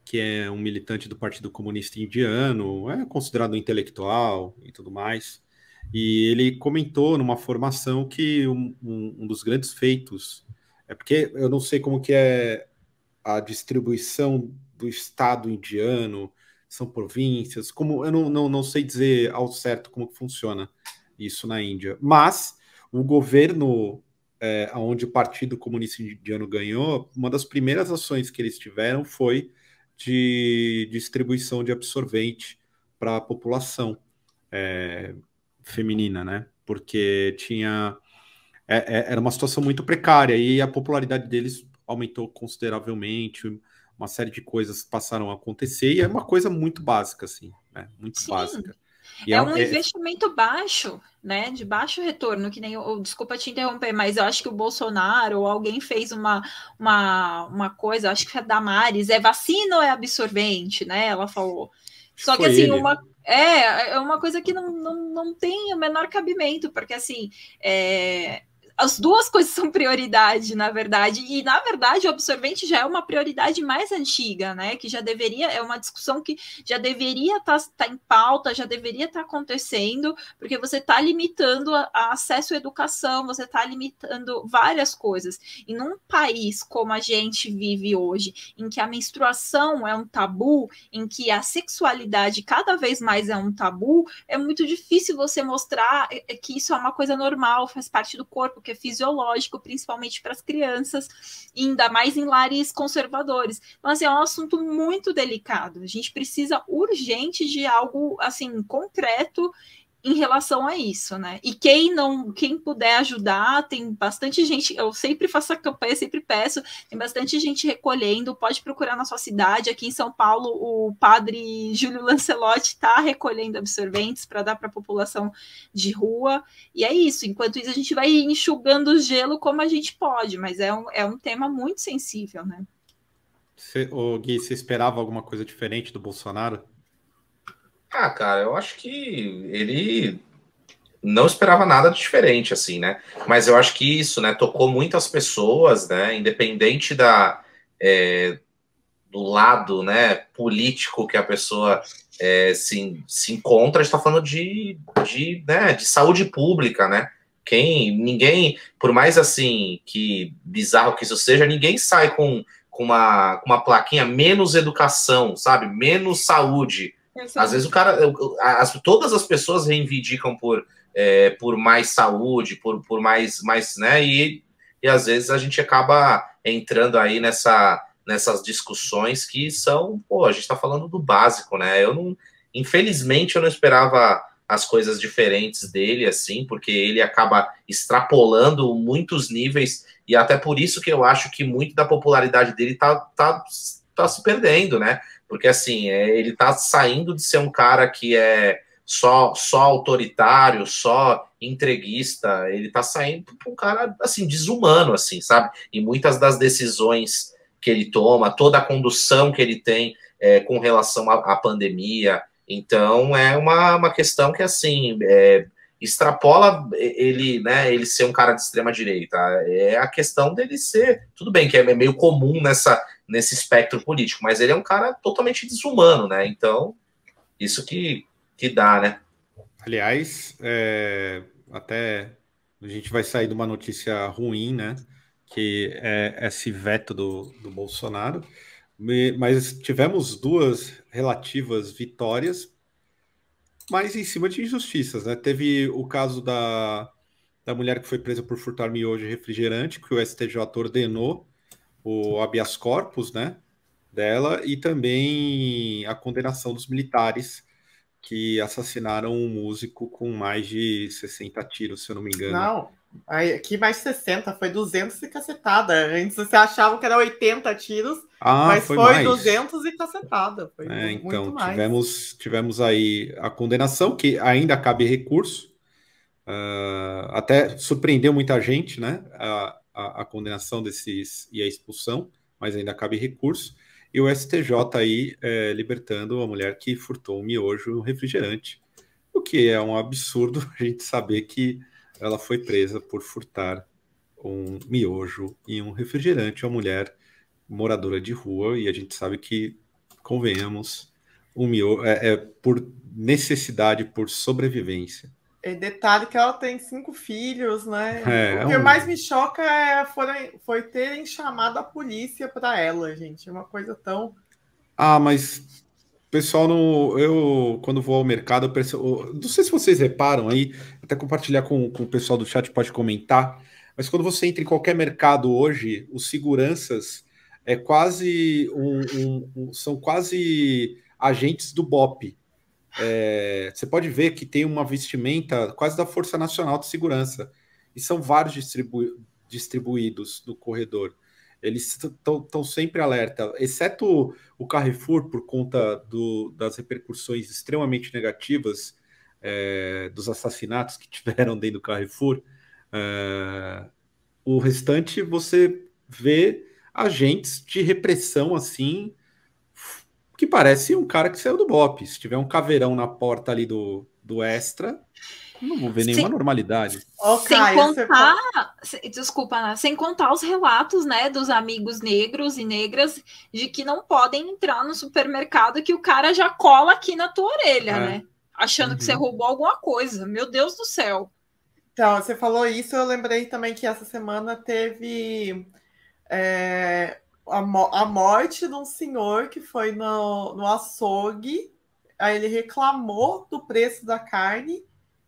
que é um militante do Partido Comunista Indiano, é considerado um intelectual e tudo mais. E ele comentou numa formação que um, um, dos grandes feitos é porque eu não sei como que é a distribuição do Estado indiano, são províncias, como eu não, não, não sei dizer ao certo como que funciona isso na Índia. Mas o governo é, onde o Partido Comunista Indiano ganhou, uma das primeiras ações que eles tiveram foi de distribuição de absorvente para a população é, feminina, né? Porque tinha é, é, era uma situação muito precária e a popularidade deles aumentou consideravelmente, uma série de coisas passaram a acontecer e é uma coisa muito básica, assim, né? muito Sim. básica. É, é um é... investimento baixo, né? De baixo retorno, que nem eu, desculpa te interromper, mas eu acho que o Bolsonaro ou alguém fez uma, uma, uma coisa, acho que é a Damares, é vacina ou é absorvente, né? Ela falou. Só Foi que assim, ele. uma é, é uma coisa que não, não, não tem o menor cabimento, porque assim, é, as duas coisas são prioridade, na verdade. E, na verdade, o absorvente já é uma prioridade mais antiga, né? Que já deveria, é uma discussão que já deveria estar tá, tá em pauta, já deveria estar tá acontecendo, porque você está limitando a, a acesso à educação, você está limitando várias coisas. E num país como a gente vive hoje, em que a menstruação é um tabu, em que a sexualidade cada vez mais é um tabu, é muito difícil você mostrar é, é que isso é uma coisa normal, faz parte do corpo, porque é fisiológico, principalmente para as crianças, ainda mais em lares conservadores. Mas então, assim, é um assunto muito delicado. A gente precisa urgente de algo assim concreto em relação a isso, né? E quem não, quem puder ajudar, tem bastante gente, eu sempre faço a campanha, sempre peço, tem bastante gente recolhendo, pode procurar na sua cidade, aqui em São Paulo, o padre Júlio Lancelotti está recolhendo absorventes para dar para a população de rua, e é isso, enquanto isso a gente vai enxugando o gelo como a gente pode, mas é um, é um tema muito sensível, né? o Gui, você esperava alguma coisa diferente do Bolsonaro? Ah, cara, eu acho que ele não esperava nada de diferente, assim, né? Mas eu acho que isso, né, tocou muitas pessoas, né? Independente da, é, do lado, né, político que a pessoa é, se, se encontra, a gente tá falando de, de, né, de saúde pública, né? Quem, ninguém, por mais assim, que bizarro que isso seja, ninguém sai com, com, uma, com uma plaquinha menos educação, sabe? Menos saúde às vezes o cara. As, todas as pessoas reivindicam por, é, por mais saúde, por, por mais, mais, né? E, e às vezes a gente acaba entrando aí nessa, nessas discussões que são, pô, a gente está falando do básico, né? Eu não. Infelizmente eu não esperava as coisas diferentes dele, assim, porque ele acaba extrapolando muitos níveis, e até por isso que eu acho que muito da popularidade dele tá, tá está se perdendo, né? Porque assim, é, ele está saindo de ser um cara que é só, só autoritário, só entreguista, ele está saindo para um cara assim desumano, assim, sabe? E muitas das decisões que ele toma, toda a condução que ele tem é, com relação à, à, pandemia. Então é uma, uma questão que assim é, extrapola ele, né? Ele ser um cara de extrema direita. É a questão dele ser, tudo bem, que é meio comum nessa nesse espectro político, mas ele é um cara totalmente desumano, né? Então, isso que, que dá, né? Aliás, é, até a gente vai sair de uma notícia ruim, né? Que é esse veto do, do Bolsonaro. Mas tivemos duas relativas vitórias, mas em cima de injustiças, né? Teve o caso da, da mulher que foi presa por furtar miojo e refrigerante, que o STJ ordenou o habeas corpus, né, dela e também a condenação dos militares que assassinaram um músico com mais de 60 tiros, se eu não me engano. Não, aqui mais 60, foi 200 e cacetada. Antes você achava que era 80 tiros, ah, mas foi, foi 200 e cacetada. Foi é, muito então, mais. Tivemos, tivemos aí a condenação, que ainda cabe recurso. Uh, até surpreendeu muita gente, né? Ah, a, a condenação desses e a expulsão, mas ainda cabe recurso. E o STJ aí é, libertando a mulher que furtou um miojo e um refrigerante, o que é um absurdo [LAUGHS] a gente saber que ela foi presa por furtar um miojo e um refrigerante a mulher moradora de rua e a gente sabe que convenhamos um miojo é, é por necessidade por sobrevivência é detalhe que ela tem cinco filhos, né? É, o é que é um... mais me choca é foram, foi terem chamado a polícia para ela, gente. É Uma coisa tão. Ah, mas pessoal, no, eu quando vou ao mercado, eu percebo, não sei se vocês reparam aí, até compartilhar com, com o pessoal do chat pode comentar, mas quando você entra em qualquer mercado hoje, os seguranças é quase um, um, são quase agentes do BOP é, você pode ver que tem uma vestimenta quase da Força Nacional de Segurança. E são vários distribu distribuídos no corredor. Eles estão sempre alerta, exceto o Carrefour, por conta do, das repercussões extremamente negativas é, dos assassinatos que [LAUGHS] tiveram dentro do Carrefour. É, o restante você vê agentes de repressão assim que parece um cara que saiu do BOP. Se tiver um caveirão na porta ali do, do extra, não vou ver nenhuma sem, normalidade. Okay, sem contar, desculpa, sem contar os relatos, né, dos amigos negros e negras de que não podem entrar no supermercado que o cara já cola aqui na tua orelha, é. né? Achando uhum. que você uhum. roubou alguma coisa. Meu Deus do céu. Então, você falou isso, eu lembrei também que essa semana teve é, a, a morte de um senhor que foi no, no açougue, aí ele reclamou do preço da carne,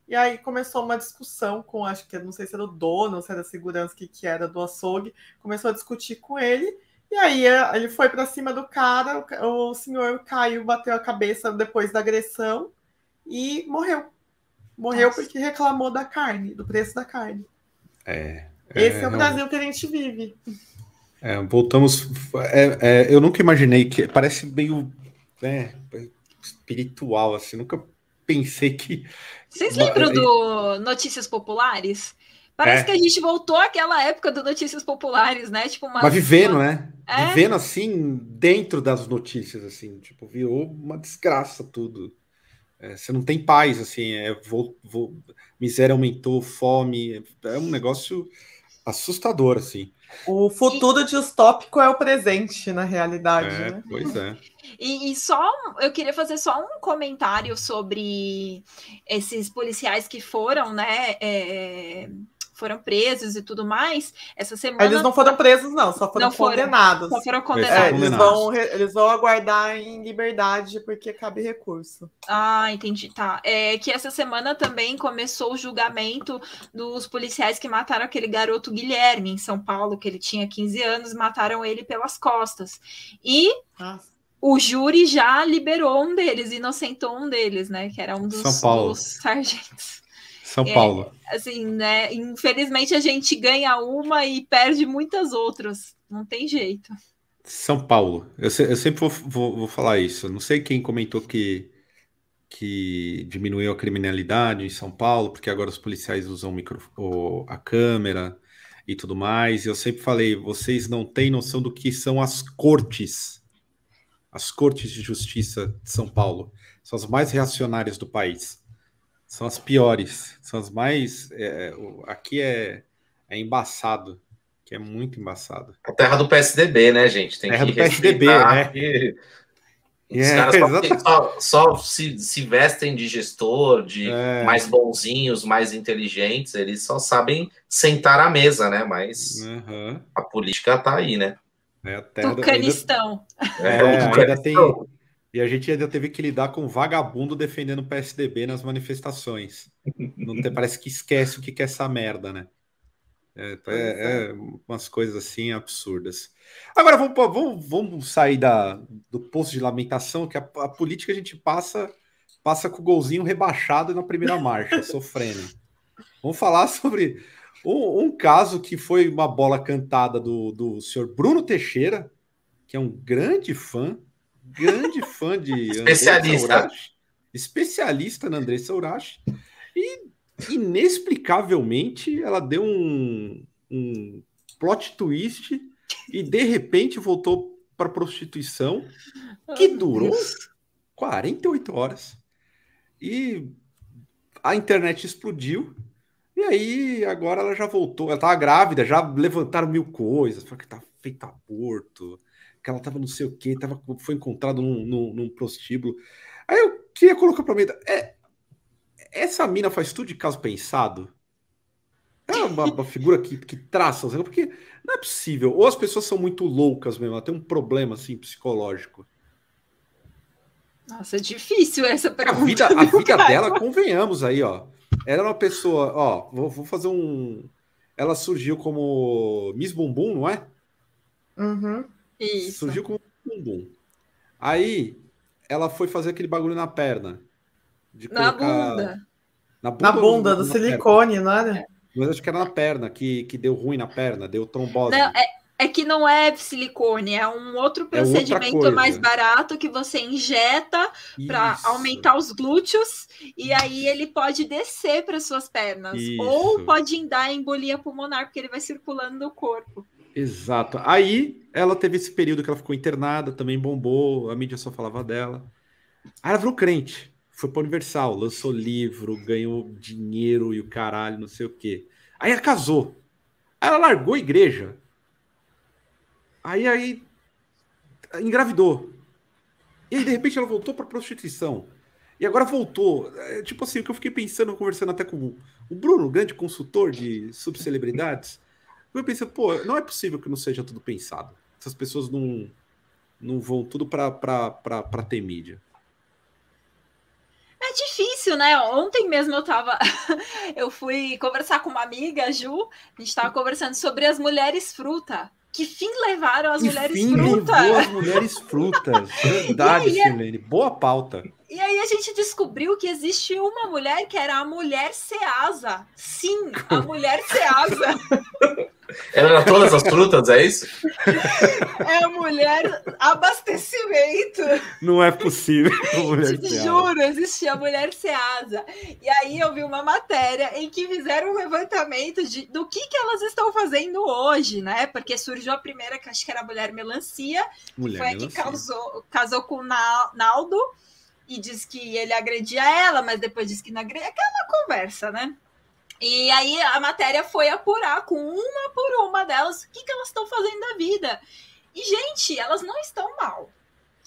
e aí começou uma discussão com, acho que não sei se era o dono, se era a segurança que, que era do açougue, começou a discutir com ele, e aí é, ele foi para cima do cara, o, o senhor caiu, bateu a cabeça depois da agressão e morreu. Morreu Nossa. porque reclamou da carne, do preço da carne. É. Esse é, é o não... Brasil que a gente vive. É, voltamos. É, é, eu nunca imaginei que. Parece meio né, espiritual, assim. Nunca pensei que. Vocês lembram é, é do Notícias Populares? Parece é. que a gente voltou àquela época do Notícias Populares, né? Tipo uma... Mas vivendo, né? Vivendo assim, dentro das notícias, assim. Tipo, virou uma desgraça tudo. você não tem paz, assim. É, vou, vou, miséria aumentou, fome. É um negócio assustador, assim. O futuro e... distópico é o presente, na realidade. É, né? Pois é. E, e, só eu queria fazer só um comentário sobre esses policiais que foram, né? É, foram presos e tudo mais, essa semana. Eles não foram presos, não, só foram não condenados. Foram, só foram condenados. É, eles, vão, eles vão aguardar em liberdade porque cabe recurso. Ah, entendi. Tá. É que essa semana também começou o julgamento dos policiais que mataram aquele garoto Guilherme em São Paulo, que ele tinha 15 anos, mataram ele pelas costas. E. Nossa o júri já liberou um deles, inocentou um deles, né? Que era um dos, dos sargentos. São é, Paulo. assim, né? Infelizmente a gente ganha uma e perde muitas outras. Não tem jeito. São Paulo. Eu, eu sempre vou, vou, vou, falar isso. Não sei quem comentou que, que diminuiu a criminalidade em São Paulo, porque agora os policiais usam micro, o, a câmera e tudo mais. Eu sempre falei, vocês não têm noção do que são as cortes. As cortes de justiça de São Paulo são as mais reacionárias do país. São as piores, são as mais. É, é aqui é, é embaçado, que é muito embaçado. A terra do PSDB, né, gente? Tem terra que do PSDB, né? Que... É, os é, caras só, só, se, se vestem de gestor, de é. mais bonzinhos, mais inteligentes, eles só sabem sentar à mesa, né? Mas uhum. a política tá aí, né? É, do, do canistão. é, ainda tem, e a gente ainda teve que lidar com um vagabundo defendendo o PSDB nas manifestações. Não tem, parece que esquece o que, é essa merda, né? É, é, é, é umas coisas assim absurdas. Agora vamos, vamos, vamos sair da, do posto de lamentação, que a, a, política a gente passa passa com o golzinho rebaixado na primeira marcha, [LAUGHS] sofrendo. Vamos falar sobre um, um, caso que foi uma bola cantada do, do senhor Bruno Teixeira, que é um grande fã grande fã de [LAUGHS] especialista, Urashi, especialista na Andressa Urashi, e inexplicavelmente ela deu um, um plot twist e de repente voltou para prostituição, que durou 48 horas. E a internet explodiu. E aí, agora ela já voltou. Ela tá grávida, já levantaram mil coisas. Falaram que tá feito aborto que ela tava não sei o que, foi encontrado num, num, num prostíbulo. Aí eu queria colocar pra mim, é, essa mina faz tudo de caso pensado? É uma, uma figura que, que traça, porque não é possível. Ou as pessoas são muito loucas mesmo, ela tem um problema assim psicológico. Nossa, é difícil essa é, pergunta. A vida, a [LAUGHS] vida dela, convenhamos aí, ó. Ela era é uma pessoa, ó, vou, vou, fazer um. Ela surgiu como Miss Bumbum, não é? Uhum. Isso. Surgiu com um boom. Aí ela foi fazer aquele bagulho na perna. na bunda. Na bunda, na bunda do silicone, perna. nada. Mas acho que era na perna, que, que deu ruim na perna, deu trombose. Não, é, é que não é silicone, é um outro é procedimento é mais barato que você injeta para aumentar os glúteos e aí ele pode descer para suas pernas Isso. ou pode dar embolia pulmonar porque ele vai circulando no corpo. Exato. Aí ela teve esse período que ela ficou internada, também bombou, a mídia só falava dela. Aí ela virou crente, foi para Universal, lançou livro, ganhou dinheiro e o caralho, não sei o quê. Aí ela casou. Aí ela largou a igreja. Aí aí engravidou. E aí, de repente, ela voltou para prostituição. E agora voltou. É, tipo assim, o que eu fiquei pensando, conversando até com o Bruno, grande consultor de subcelebridades. Eu pensei, pô, não é possível que não seja tudo pensado. Essas pessoas não, não vão tudo para ter mídia. É difícil, né? Ontem mesmo eu tava. [LAUGHS] eu fui conversar com uma amiga, a Ju, a gente tava conversando sobre as mulheres fruta. Que fim levaram as que mulheres fim frutas? Levou as mulheres frutas. [LAUGHS] Verdade, aí, Silene. Boa pauta. E aí a gente descobriu que existe uma mulher que era a mulher Seasa. Sim, a mulher Seasa. [LAUGHS] Ela era todas as frutas, é isso? É a mulher abastecimento. Não é possível. Mulher Te seasa. juro, existia mulher seasa. E aí eu vi uma matéria em que fizeram um levantamento de, do que, que elas estão fazendo hoje, né? Porque surgiu a primeira, que acho que era a mulher melancia, mulher foi a que causou, casou com o Naldo e disse que ele agredia ela, mas depois disse que não agredia. Aquela conversa, né? E aí a matéria foi apurar com uma por uma delas o que, que elas estão fazendo da vida. E, gente, elas não estão mal.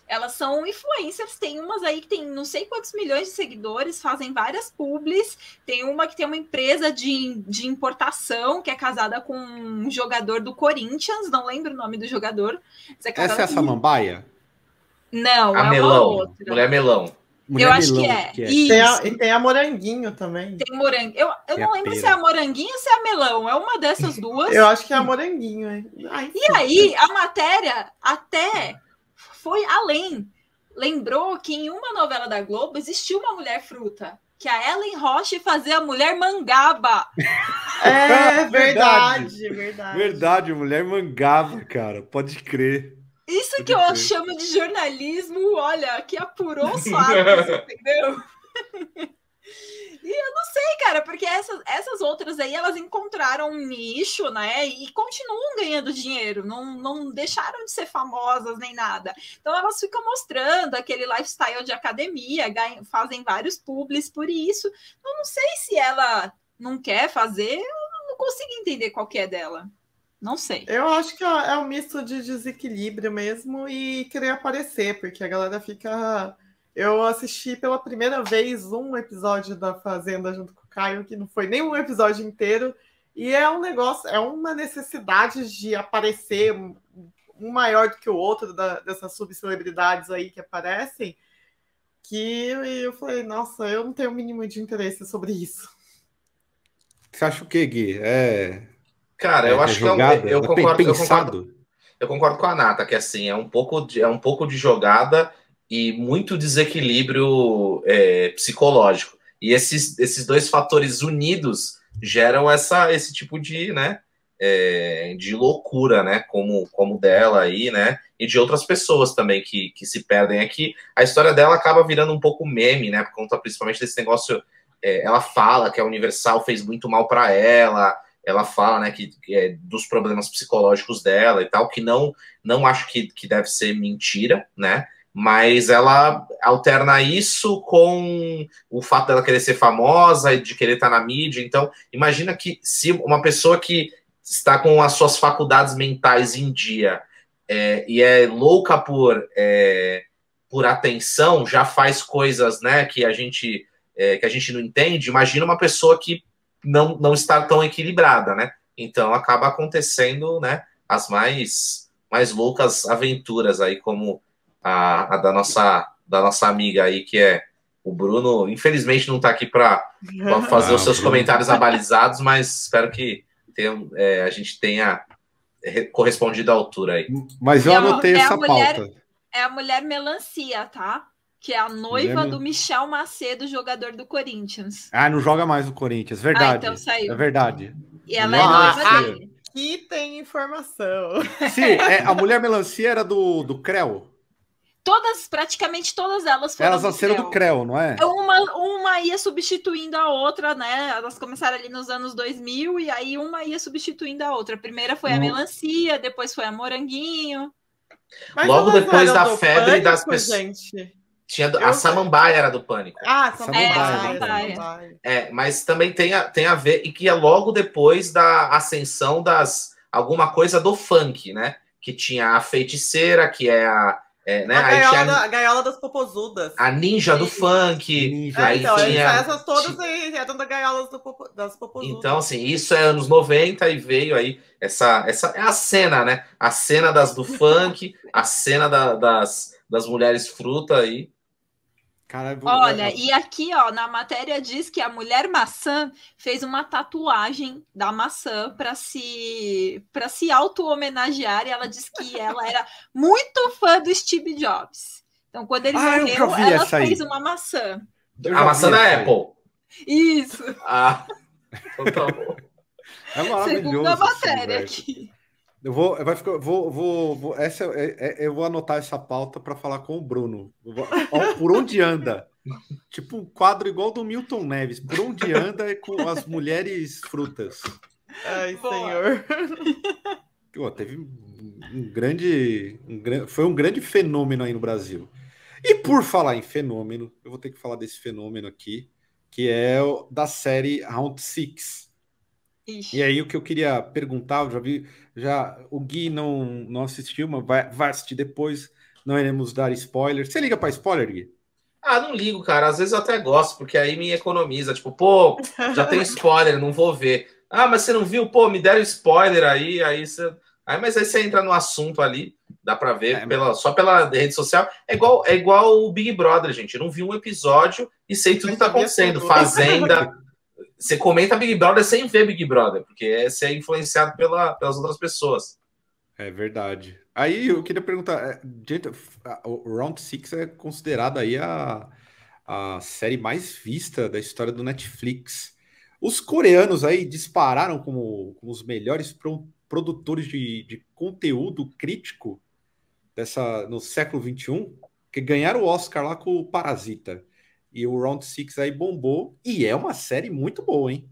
Elas são influencers, tem umas aí que tem não sei quantos milhões de seguidores, fazem várias publis, tem uma que tem uma empresa de, de importação que é casada com um jogador do Corinthians, não lembro o nome do jogador. É Essa é a Samambaia? Não, a é melão. outra. Mulher melão. Mulher eu acho que é. Que é. Tem a, e tem a moranguinho também. Tem morango. Eu, eu tem não lembro pera. se é a moranguinho ou se é a melão. É uma dessas duas. eu acho que é a moranguinho. Ai, e aí, a matéria até foi além. Lembrou que em uma novela da Globo existiu uma mulher fruta. Que é a Ellen Roche fazia a mulher mangaba. É [LAUGHS] verdade. Verdade, verdade mulher mangaba, cara. Pode crer. Isso que eu chamo de jornalismo, olha, que apurou os [LAUGHS] fatos, entendeu? [LAUGHS] E eu não sei, cara, porque essas, essas outras aí, elas encontraram um nicho, né? E continuam ganhando dinheiro, não, não deixaram de ser famosas nem nada. Então elas ficam mostrando aquele lifestyle de academia, ganham, fazem vários publis por isso. Eu não sei se ela não quer fazer, eu não consigo entender qual que é dela. Não sei. Eu acho que é, é um misto de desequilíbrio mesmo e querer aparecer, porque a galera fica. Eu assisti pela primeira vez um episódio da Fazenda junto com o Caio, que não foi nenhum episódio inteiro, e é um negócio, é uma necessidade de aparecer um maior do que o outro da, dessas subcelebridades aí que aparecem, que eu falei, nossa, eu não tenho o mínimo de interesse sobre isso. Você acha o quê, Gui? É, Cara, eu é, é acho jogada, que é um, eu, concordo, eu, concordo, eu concordo com a Nata, que assim, é um pouco de, é um pouco de jogada e muito desequilíbrio é, psicológico. E esses, esses dois fatores unidos geram essa, esse tipo de, né, é, de loucura, né, como, como dela aí, né, e de outras pessoas também que, que se perdem aqui. É a história dela acaba virando um pouco meme, né, por conta principalmente desse negócio, é, ela fala que a Universal fez muito mal para ela, ela fala, né, que, que é, dos problemas psicológicos dela e tal, que não não acho que, que deve ser mentira, né? Mas ela alterna isso com o fato dela querer ser famosa e de querer estar tá na mídia. Então, imagina que se uma pessoa que está com as suas faculdades mentais em dia é, e é louca por, é, por atenção, já faz coisas né, que, a gente, é, que a gente não entende. Imagina uma pessoa que não, não está tão equilibrada, né? Então acaba acontecendo, né, as mais mais loucas aventuras aí como a, a da nossa da nossa amiga aí que é o Bruno, infelizmente não está aqui para [LAUGHS] fazer ah, os seus Bruno. comentários abalizados, mas espero que tenha, é, a gente tenha correspondido à altura aí. Mas eu é anotei essa é a mulher, pauta. É a mulher melancia, tá? que é a noiva do Michel Macedo, jogador do Corinthians. Ah, não joga mais no Corinthians, ah, verdade. Ah, então saiu. É verdade. E ela Nossa. é noiva dele. Aqui tem informação. Sim, é, a mulher melancia era do, do Creu. Todas, praticamente todas elas foram. Elas nasceram do Creu, não é? é? Uma, uma ia substituindo a outra, né? Elas começaram ali nos anos 2000 e aí uma ia substituindo a outra. A primeira foi a hum. melancia, depois foi a moranguinho. Mas Logo depois da febre das pessoas. Tinha do, a Samambaia era do Pânico. Ah, Samambaia. É, Samambaia. é, mas também tem a, tem a ver, e que é logo depois da ascensão das. alguma coisa do funk, né? Que tinha a feiticeira, que é a. É, né? a, gaiola, a, gaiola, das popozudas. A ninja do funk. Ninja. É, aí então, tinha, essas todas aí eram é da gaiola popo, das popozudas. Então, assim, isso é anos 90 e veio aí essa, essa é a cena, né? A cena das do funk, a cena da, das, das mulheres fruta aí. Cara, Olha, eu... e aqui, ó, na matéria diz que a mulher maçã fez uma tatuagem da maçã para se para se auto-homenagear e ela diz que ela era muito fã do Steve Jobs. Então, quando ele ah, morreu, ela fez aí. uma maçã. A maçã da Apple. Isso. Ah, então tá bom. É maravilhoso. Segunda matéria assim, aqui. Eu vou, vai ficar, vou, vou, vou essa, é, é, eu vou anotar essa pauta para falar com o Bruno. Vou, por onde anda? tipo um quadro igual do Milton Neves. Por onde anda É com as mulheres frutas? Ai, Boa. senhor. Pô, teve um grande, um, foi um grande fenômeno aí no Brasil. E por falar em fenômeno, eu vou ter que falar desse fenômeno aqui, que é o, da série Round Six Ixi. E aí o que eu queria perguntar, eu já vi, já o Gui não, não assistiu, mas vai, vai assistir depois, não iremos dar spoiler. Você liga para spoiler, Gui? Ah, não ligo, cara. Às vezes eu até gosto, porque aí me economiza. Tipo, pô, já tem [LAUGHS] spoiler, não vou ver. Ah, mas você não viu? Pô, me deram spoiler aí, aí você. Aí, mas aí você entra no assunto ali, dá para ver é, pela, só pela rede social. É igual, é igual o Big Brother, gente. Eu não vi um episódio e sei tudo que tá acontecendo. Fazenda, [LAUGHS] Você comenta Big Brother sem ver Big Brother, porque você é influenciado pela, pelas outras pessoas. É verdade. Aí eu queria perguntar, é, o Round 6 é considerado aí a, a série mais vista da história do Netflix. Os coreanos aí dispararam como, como os melhores pro, produtores de, de, conteúdo crítico dessa no século XXI, que ganharam o Oscar lá com o Parasita. E o Round 6 aí bombou. E é uma série muito boa, hein?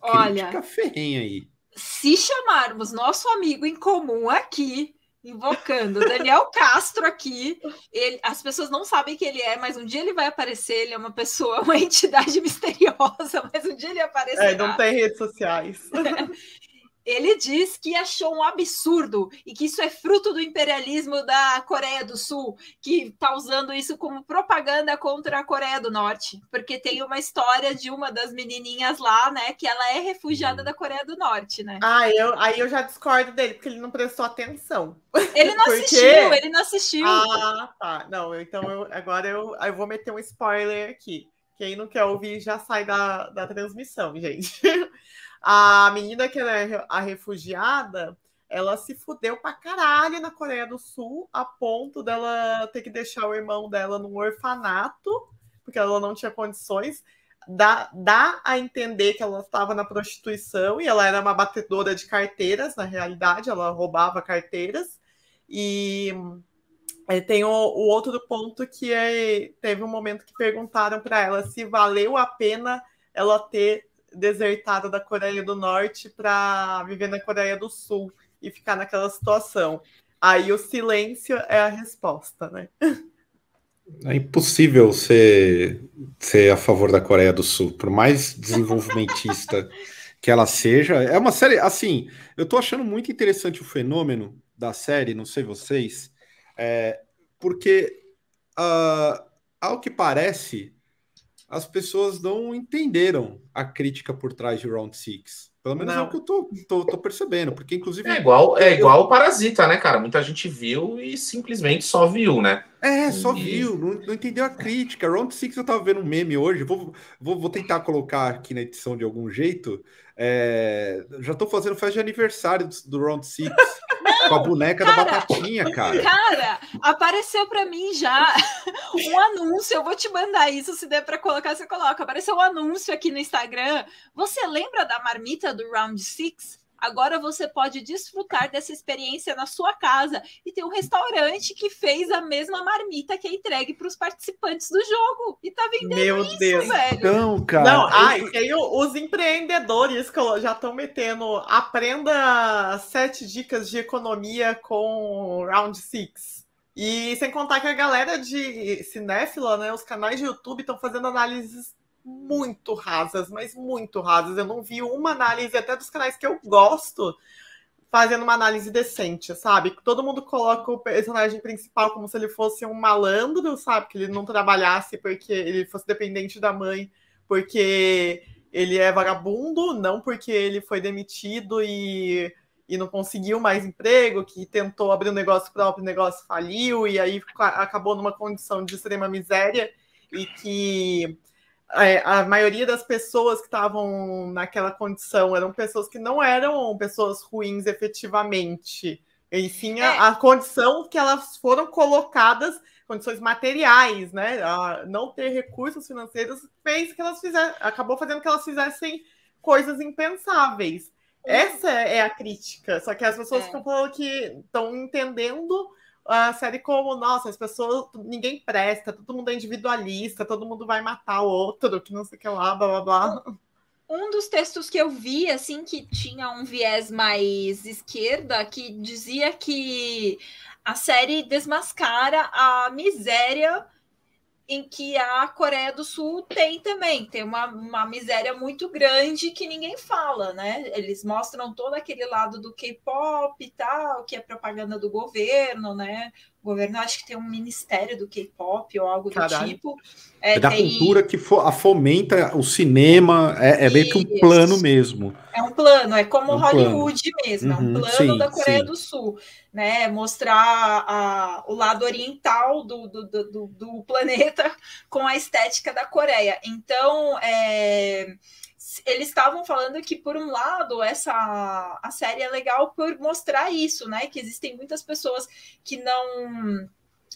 Olha, Crítica ferrenha aí. Se chamarmos nosso amigo em comum aqui, invocando Daniel [LAUGHS] Castro aqui, ele, as pessoas não sabem quem ele é, mas um dia ele vai aparecer. Ele é uma pessoa, [LAUGHS] uma entidade misteriosa, mas um dia ele é, aparecerá. É, não tem redes sociais. [LAUGHS] Ele diz que achou um absurdo e que isso é fruto do imperialismo da Coreia do Sul, que está usando isso como propaganda contra a Coreia do Norte, porque tem uma história de uma das menininhas lá, né, que ela é refugiada uhum. da Coreia do Norte, né? Ah, eu, aí eu já discordo dele, porque ele não prestou atenção. Ele não [LAUGHS] porque... assistiu, ele não assistiu. Ah, tá. Não, então eu, agora eu, eu vou meter um spoiler aqui. Quem não quer ouvir já sai da, da transmissão, gente. [LAUGHS] A menina que era é a refugiada, ela se fudeu pra caralho na Coreia do Sul, a ponto dela ter que deixar o irmão dela num orfanato, porque ela não tinha condições. Dá, dá a entender que ela estava na prostituição e ela era uma batedora de carteiras, na realidade, ela roubava carteiras. E é, tem o, o, outro ponto que é, teve um momento que perguntaram para ela se valeu a pena ela ter desertada da Coreia do Norte para viver na Coreia do Sul e ficar naquela situação. Aí o silêncio é a resposta, né? É impossível ser, ser a favor da Coreia do Sul, por mais desenvolvimentista [LAUGHS] que ela seja. É uma série, assim, eu tô achando muito interessante o fenômeno da série, não sei vocês, é, porque, uh, ao que parece, as pessoas não entenderam a crítica por trás de Round Six. Pelo menos não. é o que eu tô, tô, tô, percebendo, porque inclusive. É igual, é eu... igual o Parasita, né, cara? Muita gente viu e simplesmente só viu, né? É, só e... viu, não, não, entendeu a é. crítica. Round Six eu tava vendo um meme hoje, vou, vou, vou tentar colocar aqui na edição de algum jeito. É... já tô fazendo festa de aniversário do, do Round Six. [LAUGHS] Com a boneca cara, da batatinha, [LAUGHS] cara. Cara, apareceu para mim já [LAUGHS] um anúncio. Eu vou te mandar isso. Se der para colocar, você coloca. Apareceu um anúncio aqui no Instagram. Você lembra da marmita do Round Six? Agora você pode desfrutar dessa experiência na sua casa e tem um restaurante que fez a mesma marmita que é entregue para os participantes do jogo e tá vendendo Meu isso, Deus. velho. Então, cara. Não, eu... ai, tem os empreendedores que já estão metendo aprenda sete dicas de economia com Round Six. E sem contar que a galera de cinéfila, né, os canais de YouTube estão fazendo análises muito rasas, mas muito rasas. Eu não vi uma análise, até dos canais que eu gosto, fazendo uma análise decente, sabe? Todo mundo coloca o personagem principal como se ele fosse um malandro, sabe? Que ele não trabalhasse porque ele fosse dependente da mãe, porque ele é vagabundo, não porque ele foi demitido e, e não conseguiu mais emprego, que tentou abrir um negócio próprio, o negócio faliu e aí acabou numa condição de extrema miséria e que é, a maioria das pessoas que estavam naquela condição eram pessoas que não eram pessoas ruins efetivamente, e sim a, é. a condição que elas foram colocadas, condições materiais, né? A não ter recursos financeiros fez que elas fizeram, acabou fazendo que elas fizessem coisas impensáveis. Uhum. Essa é a crítica, só que as pessoas é. ficam falando que estão entendendo a série como, nossa, as pessoas, ninguém presta, todo mundo é individualista, todo mundo vai matar o outro, que não sei o que lá, blá blá blá. Um dos textos que eu vi, assim, que tinha um viés mais esquerda, que dizia que a série desmascara a miséria em que a Coreia do Sul tem também, tem uma, uma miséria muito grande que ninguém fala, né? Eles mostram todo aquele lado do K-pop e tal, que é propaganda do governo, né? o governo acho que tem um ministério do K-pop ou algo Caralho. do tipo. É, é da tem... cultura que fo a fomenta o cinema, é, é meio que um plano mesmo. É um plano, é como um Hollywood plano. mesmo, uhum, é um uhum. plano sim, da Coreia sim. do Sul, né? Mostrar a, o lado oriental do, do, do, do, planeta [LAUGHS] com a estética da Coreia. Então, é eles estavam falando que, por um lado, essa a série é legal por mostrar isso, né? Que existem muitas pessoas que não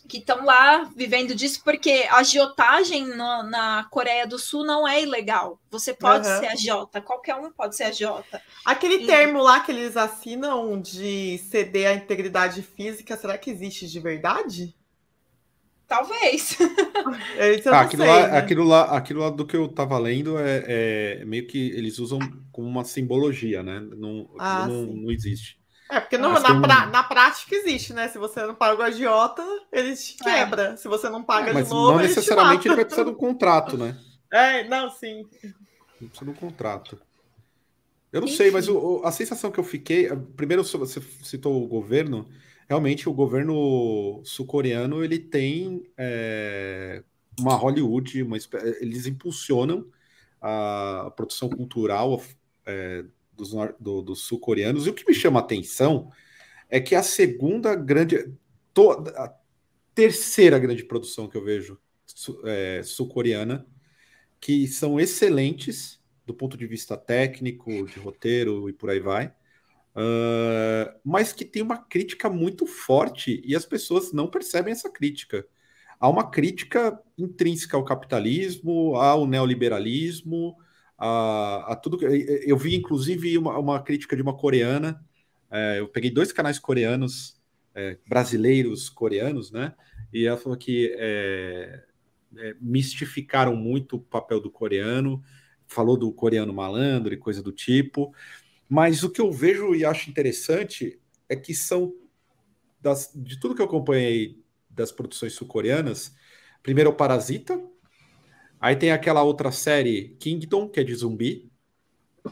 que estão lá vivendo disso, porque a agiotagem no, na Coreia do Sul não é ilegal. Você pode uhum. ser agiota, qualquer um pode ser agiota. Aquele e... termo lá que eles assinam de ceder a integridade física, será que existe de verdade? Talvez. [LAUGHS] É, ah, aquilo, sei, lá, né? aquilo, lá, aquilo lá do que eu tava lendo é, é meio que eles usam como uma simbologia, né? Não, ah, não, não, existe. É, porque não, na, pra, um... na, prática existe, né? Se você não paga o agiota, ele te é. quebra. É. Se você não paga é, mas de novo, não necessariamente ele, ele vai precisar de um contrato, né? É, não, sim. Ele precisa de um contrato. Eu não Enfim. sei, mas o, a sensação que eu fiquei. Primeiro, você citou o governo realmente o governo sul-coreano ele tem é, uma Hollywood, uma, eles impulsionam a, produção cultural é, dos, do, dos sul-coreanos. E o que me chama a atenção é que a segunda grande, toda, a terceira grande produção que eu vejo é, sul-coreana, que são excelentes do ponto de vista técnico, de roteiro e por aí vai uh, mas que tem uma crítica muito forte e as pessoas não percebem essa crítica. Há uma crítica intrínseca ao capitalismo, ao neoliberalismo, a, a tudo. Eu vi, inclusive, uma, uma crítica de uma coreana. É, eu peguei dois canais coreanos, é, brasileiros coreanos, né? E ela falou que é, é mistificaram muito o papel do coreano, falou do coreano malandro e coisa do tipo. Mas o que eu vejo e acho interessante é que são, das, de tudo que eu acompanhei das produções sul-coreanas, primeiro é o Parasita, aí tem aquela outra série Kingdom, que é de zumbi,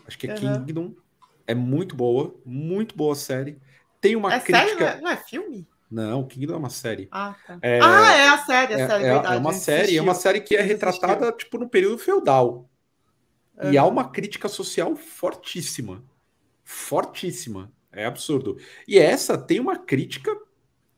acho que é uhum. Kingdom, é muito boa, muito boa série. Tem uma é crítica... Série? Não é filme? Não, Kingdom é uma série. Ah, tá. é, ah, é a série, a é, série, é, verdade. É uma série, é uma série que é retratada, tipo, no período feudal. E há uma crítica social fortíssima fortíssima. É absurdo. E essa tem uma crítica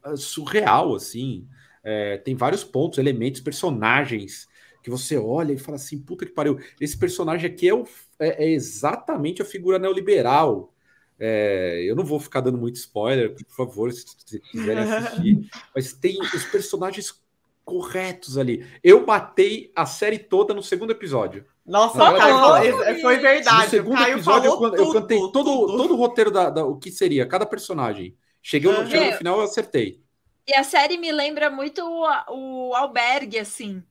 ah, surreal, assim. É, tem vários pontos, elementos, personagens que você olha e fala assim: puta que pariu, esse personagem aqui é, o, é, é exatamente a figura neoliberal. É, eu não vou ficar dando muito spoiler, por favor, se, quiserem assistir, [LAUGHS] mas tem os personagens corretos ali. Eu matei a série toda no segundo episódio. Nossa, não, Caio, é, foi verdade. No segundo Caio episódio, eu, eu cantei todo, tudo. todo o roteiro da, da, o que seria, cada personagem. Cheguei no, no é. final, eu acertei. E a série me lembra muito o, o albergue, assim.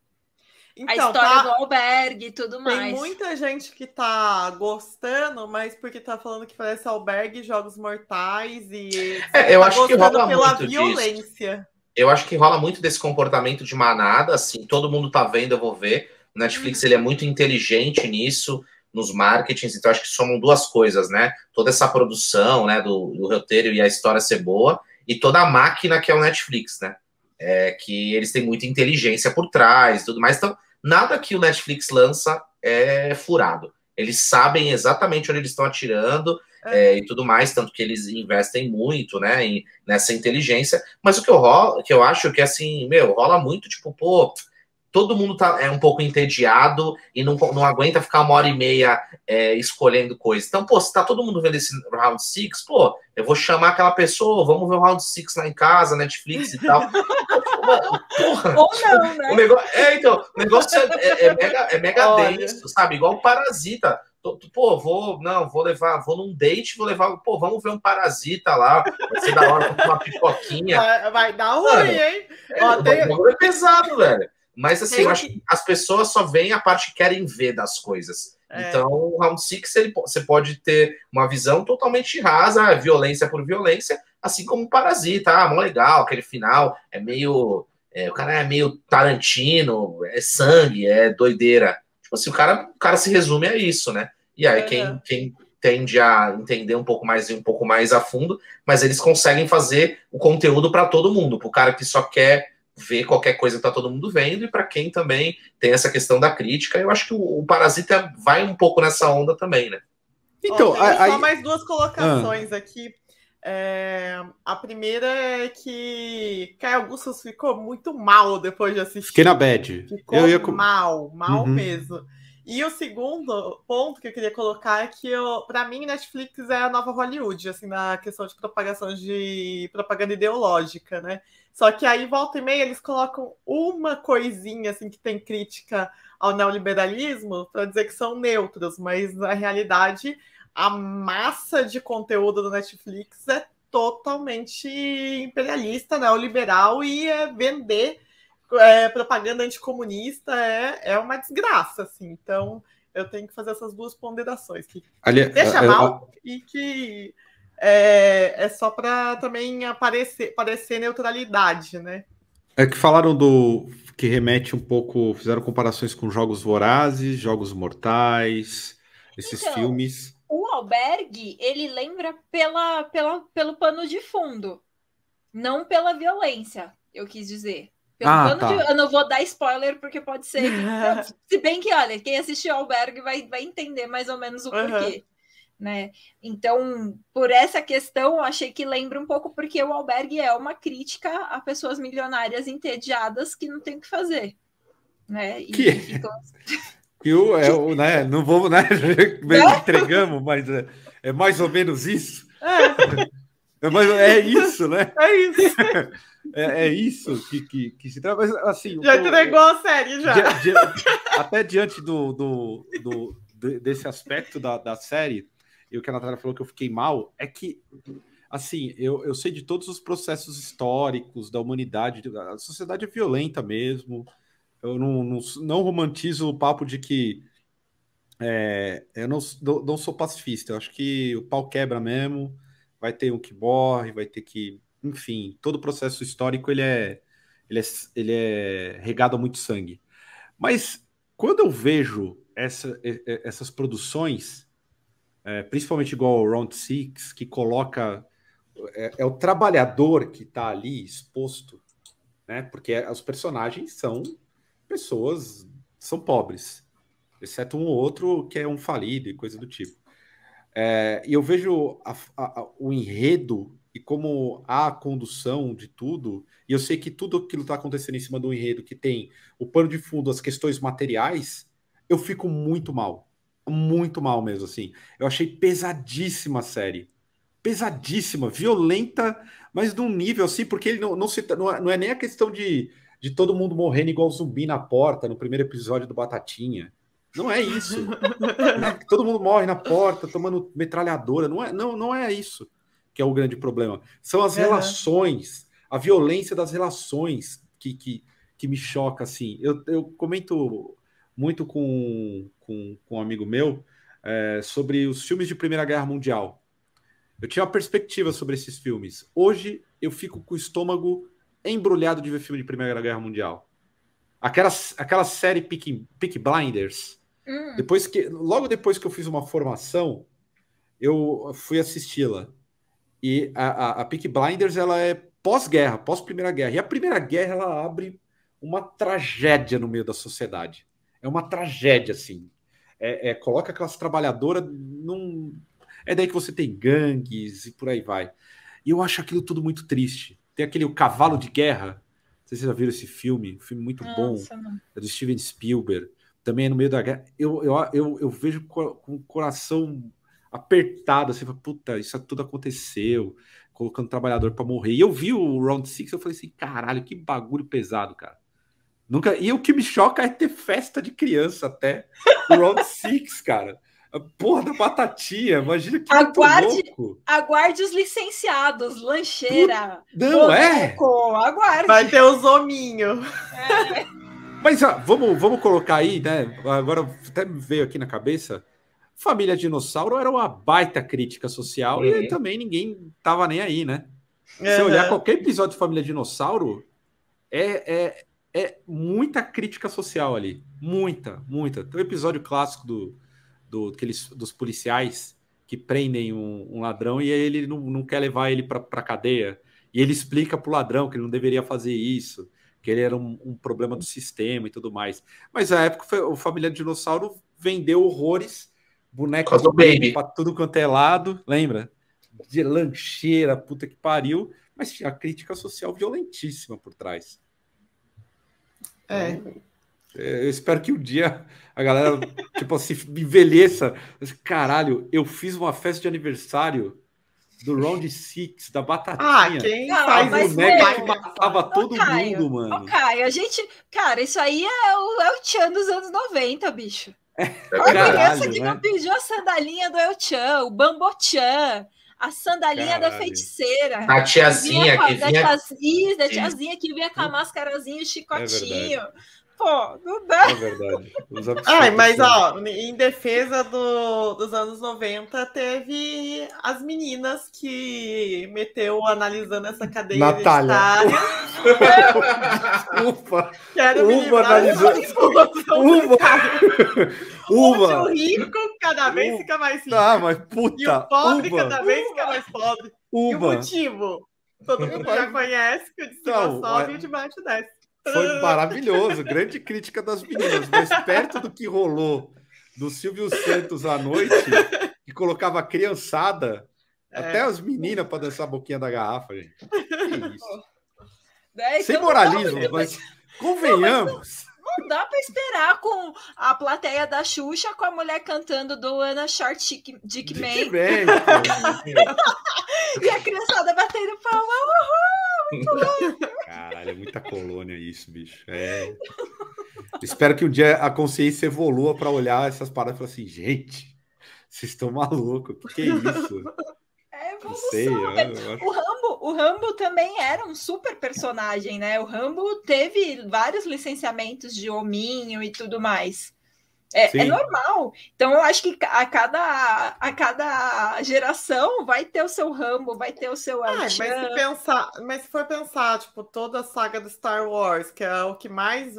Então, a história tá... do albergue e tudo mais. Tem muita gente que tá gostando, mas porque tá falando que parece albergue, jogos mortais e. É, eu tá acho que rola pela muito violência. Disso. Eu acho que rola muito desse comportamento de manada, assim, todo mundo tá vendo, eu vou ver. O Netflix ele é muito inteligente nisso, nos marketings, então acho que somam duas coisas, né? Toda essa produção, né, do, do roteiro e a história ser boa, e toda a máquina que é o Netflix, né? É, que eles têm muita inteligência por trás tudo mais. Então, nada que o Netflix lança é furado. Eles sabem exatamente onde eles estão atirando é. É, e tudo mais, tanto que eles investem muito, né, em, nessa inteligência. Mas o que eu, rolo, que eu acho que, assim, meu, rola muito, tipo, pô, todo mundo tá, é um pouco entediado e não, não aguenta ficar uma hora e meia é, escolhendo coisas. Então, pô, se tá todo mundo vendo esse round six, pô, eu vou chamar aquela pessoa, vamos ver o round six lá em casa, Netflix e tal. [LAUGHS] Porra, Ou tipo, não, né? O negócio, é, então, o negócio é, é, é mega, é mega denso, sabe? Igual o Parasita. Pô, vou, não, vou levar, vou num date, vou levar, pô, vamos ver um parasita lá, vai ser da hora, uma pipoquinha. Vai, vai dar ruim, Mano, hein? É, Ó, tem... é pesado, velho. Mas assim, eu é. acho que as pessoas só veem a parte que querem ver das coisas. É. Então, o Round 6 você pode ter uma visão totalmente rasa, ah, violência por violência, assim como o Parasita, ah, mó legal, aquele final é meio. É, o cara é meio Tarantino, é sangue, é doideira. Tipo assim, o cara, o cara se resume a isso, né? E aí, é. quem, quem tende a entender um pouco mais e um pouco mais a fundo, mas eles conseguem fazer o conteúdo para todo mundo, para o cara que só quer ver qualquer coisa que está todo mundo vendo e para quem também tem essa questão da crítica. Eu acho que o, o Parasita vai um pouco nessa onda também, né? Então, oh, só mais duas colocações ah. aqui. É, a primeira é que Caio Augusto ficou muito mal depois de assistir. Fiquei na bad. Ficou eu ia... mal, mal uhum. mesmo. E o segundo ponto que eu queria colocar é que, para mim, Netflix é a nova Hollywood, assim, na questão de propagação de propaganda ideológica, né? Só que aí, volta e meia, eles colocam uma coisinha assim que tem crítica ao neoliberalismo para dizer que são neutros, mas na realidade a massa de conteúdo do Netflix é totalmente imperialista, neoliberal e é vender é, propaganda anticomunista é, é uma desgraça, assim. Então eu tenho que fazer essas duas ponderações que Ali, deixa é, é, mal é e que é, é só para também aparecer, neutralidade, né? É que falaram do que remete um pouco, fizeram comparações com jogos vorazes, jogos mortais, esses então, filmes. O albergue ele lembra pela, pela, pelo pano de fundo, não pela violência, eu quis dizer. Pelo ah, tá. de... Eu não vou dar spoiler, porque pode ser. [LAUGHS] se bem que, olha, quem assistiu o Albergue vai, vai entender mais ou menos o porquê né? Então, por essa questão, eu achei que lembra um pouco porque o albergue é uma crítica a pessoas milionárias entediadas que não tem o que fazer, né? E, que... que [LAUGHS] o, é, o, né, não vou, né, [LAUGHS] entregamos, mas é, é, mais ou menos isso. É, [LAUGHS] é, mais, é isso, né? É isso. É, é, isso que, que, que se trata. assim, já entregou a série, já. Di, di, até diante do, do, do, desse aspecto da, da série, e o que a Natália falou que eu fiquei mal, é que, assim, eu, eu sei de todos os processos históricos da humanidade, a sociedade é violenta mesmo, eu não, não, não romantizo o papo de que é, eu não, não, sou pacifista, eu acho que o pau quebra mesmo, vai ter um que morre, vai ter que. Enfim, todo o processo histórico ele é, ele é, ele é regado a muito sangue. Mas quando eu vejo essa, essas produções, é, principalmente igual o Round Six, que coloca. É, é o trabalhador que está ali exposto, né? Porque os personagens são pessoas, são pobres, exceto um ou outro que é um falido e coisa do tipo. É, e eu vejo a, a, o enredo e como a condução de tudo, e eu sei que tudo aquilo está acontecendo em cima do enredo, que tem o pano de fundo, as questões materiais, eu fico muito mal muito mal mesmo, assim. Eu achei pesadíssima a série. Pesadíssima, violenta, mas num nível assim, porque ele não, não se não é, é nem a questão de, de todo mundo morrendo igual zumbi na porta no primeiro episódio do Batatinha. Não é isso. [LAUGHS] Né? Todo mundo morre na porta, tomando metralhadora. Não é, não, não é isso que é o grande problema. São as é. relações, a violência das relações que, que, que me choca, assim. Eu, eu comento muito com, com, com um amigo meu é, sobre os filmes de Primeira Guerra Mundial. Eu tinha uma perspectiva sobre esses filmes. Hoje eu fico com o estômago embrulhado de ver filme de Primeira Guerra Mundial. Aquela, aquela série Peak, Peaky Blinders. Hum. Depois que, logo depois que eu fiz uma formação, eu fui assisti-la. E a, a, a Blinders ela é pós-guerra, pós-Primeira Guerra. E a Primeira Guerra ela abre uma tragédia no meio da sociedade. É uma tragédia, assim. É, é, coloca a classe trabalhadora num. É daí que você tem gangues e por aí vai. E eu acho aquilo tudo muito triste. Tem aquele o Cavalo de Guerra. Não sei se vocês já viram esse filme, um filme muito Nossa, bom. Não. É do Steven Spielberg. Também é no meio da guerra. Eu, eu, eu, eu vejo com o coração apertado, assim, puta, isso é, tudo aconteceu, colocando o trabalhador para morrer. E eu vi o Round Six, eu falei assim, caralho, que bagulho pesado, cara. Nunca. E o que me choca é ter festa de criança até Round [LAUGHS] Six, cara. porra da batatinha, imagina que aguarde, louco. Aguarde os licenciados, lancheira. Não boneco, é? Aguarde. Vai ter os hominhos. É. Mas ah, vamos, vamos colocar aí, né? Agora até me veio aqui na cabeça. Família Dinossauro era uma baita crítica social é. e também ninguém tava nem aí, né? Se uhum. olhar qualquer episódio de Família Dinossauro, é, é, é muita crítica social ali. Muita, muita. Tem o um episódio clássico do, do aqueles, dos policiais que prendem um, um ladrão e ele não, não quer levar ele para a cadeia. E ele explica para o ladrão que ele não deveria fazer isso, que ele era um, um problema do sistema e tudo mais. Mas na época o Família Dinossauro vendeu horrores, bonecos do baby para tudo quanto é lado, lembra? De lancheira, puta que pariu, mas tinha crítica social violentíssima por trás. É. é. Eu espero que um dia a galera, tipo assim, envelheça. Caralho, eu fiz uma festa de aniversário do Round Six, da Batatinha. Ah, quem faz o boneco é. que matava não, todo Caio, mundo, mano. Caio, a gente... Cara, isso aí é o, é o Tchan dos anos 90, bicho. É, Olha a criança que né? não pediu a sandalinha do El Chan, o Bambochan a sandalinha Caralho. da feiticeira. A tiazinha que vinha... Da tiazinha, da tiazinha que vinha com a é máscarazinha e chicotinho. É pô, não dá. É verdade. [LAUGHS] Ai, mas ó, em defesa do, dos anos 90, teve as meninas que meteu analisando essa cadeia Natália. Ufa! Quero Uva analisando. Uva! Uva! O rico cada vez Uva. fica mais rico. Ah, mas puta! E o pobre Uva. cada vez fica mais pobre. Uva. E o motivo? Todo mundo já conhece que o de cima então, é sobe e o de baixo desce. Foi maravilhoso, grande crítica das meninas, mas perto do que rolou do Silvio Santos à noite, que colocava a criançada, é. até as meninas para dançar a boquinha da garrafa, gente. Que isso. [LAUGHS] É, então Sem moralismo, não, mas convenhamos. Não, não dá para esperar com a plateia da Xuxa com a mulher cantando do Ana Short Dick, Dick Man. e a criançada batendo palma. Uhul, muito bom. Caralho, é muita colônia isso, bicho. É. Espero que um dia a consciência evolua para olhar essas paradas e falar assim, gente, vocês estão malucos, o que, é isso? É evolução. Sei, né? eu, eu o, Rambo, o Rambo também era um super personagem, né? O Rambo teve vários licenciamentos de hominho e tudo mais. É, é, normal. Então, eu acho que a cada, a cada geração vai ter o seu Rambo, vai ter o seu ah, mas, se pensar, mas se for pensar, tipo, toda a saga do Star Wars, que é o que mais...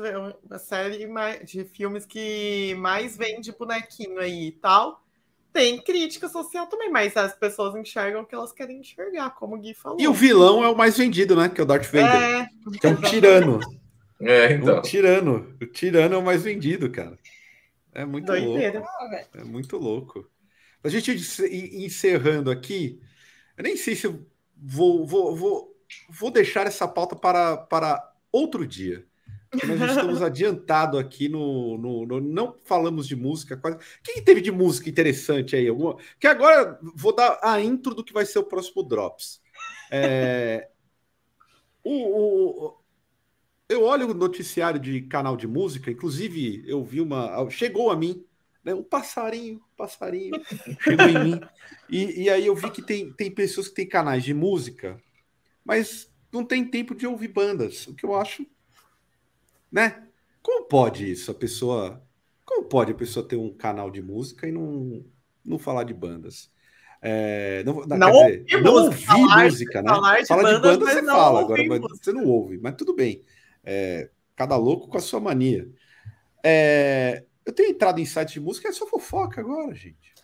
A série de filmes que mais vende bonequinho aí e tal, tem crítica social também, mas as pessoas enxergam o que elas querem enxergar, como o Gui falou. E o vilão é o mais vendido, né? Que é o Darth Vader. É, que é um tirano. É, então. tirano. O tirano é o mais vendido, cara. É muito Doideira. louco. Né, é muito louco. A gente encerrando aqui, eu nem sei se eu vou, vou, vou, vou deixar essa pauta para, para outro dia. Nós estamos [LAUGHS] adiantado aqui no, no, no, Não falamos de música quase. Quem teve de música interessante aí? Alguma? Que agora vou dar a intro do que vai ser o próximo Drops. É, [LAUGHS] o, o, eu olho o noticiário de canal de música, inclusive eu vi uma. Chegou a mim, né? Um passarinho, um passarinho, [LAUGHS] chegou em mim. E, e aí eu vi que tem, tem pessoas que têm canais de música, mas não tem tempo de ouvir bandas, o que eu acho. Né? Como pode isso? A pessoa. Como pode a pessoa ter um canal de música e não, não falar de bandas? É, não, não, dizer, ouvi não música, ouvir música, né? Falar de fala bandas, de banda você fala, agora mas você não ouve, mas tudo bem. É, cada louco com a sua mania. É, eu tenho entrado em sites de música, é só fofoca agora, gente.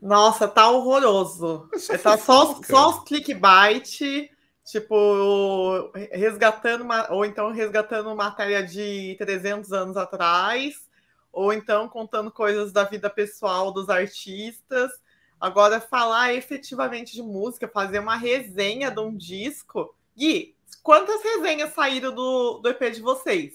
Nossa, tá horroroso. É só, é tá só, só os clickbait, tipo, resgatando, uma, ou então resgatando matéria de 300 anos atrás, ou então contando coisas da vida pessoal dos artistas. Agora, falar efetivamente de música, fazer uma resenha de um disco. Gui, quantas resenhas saíram do, do EP de vocês?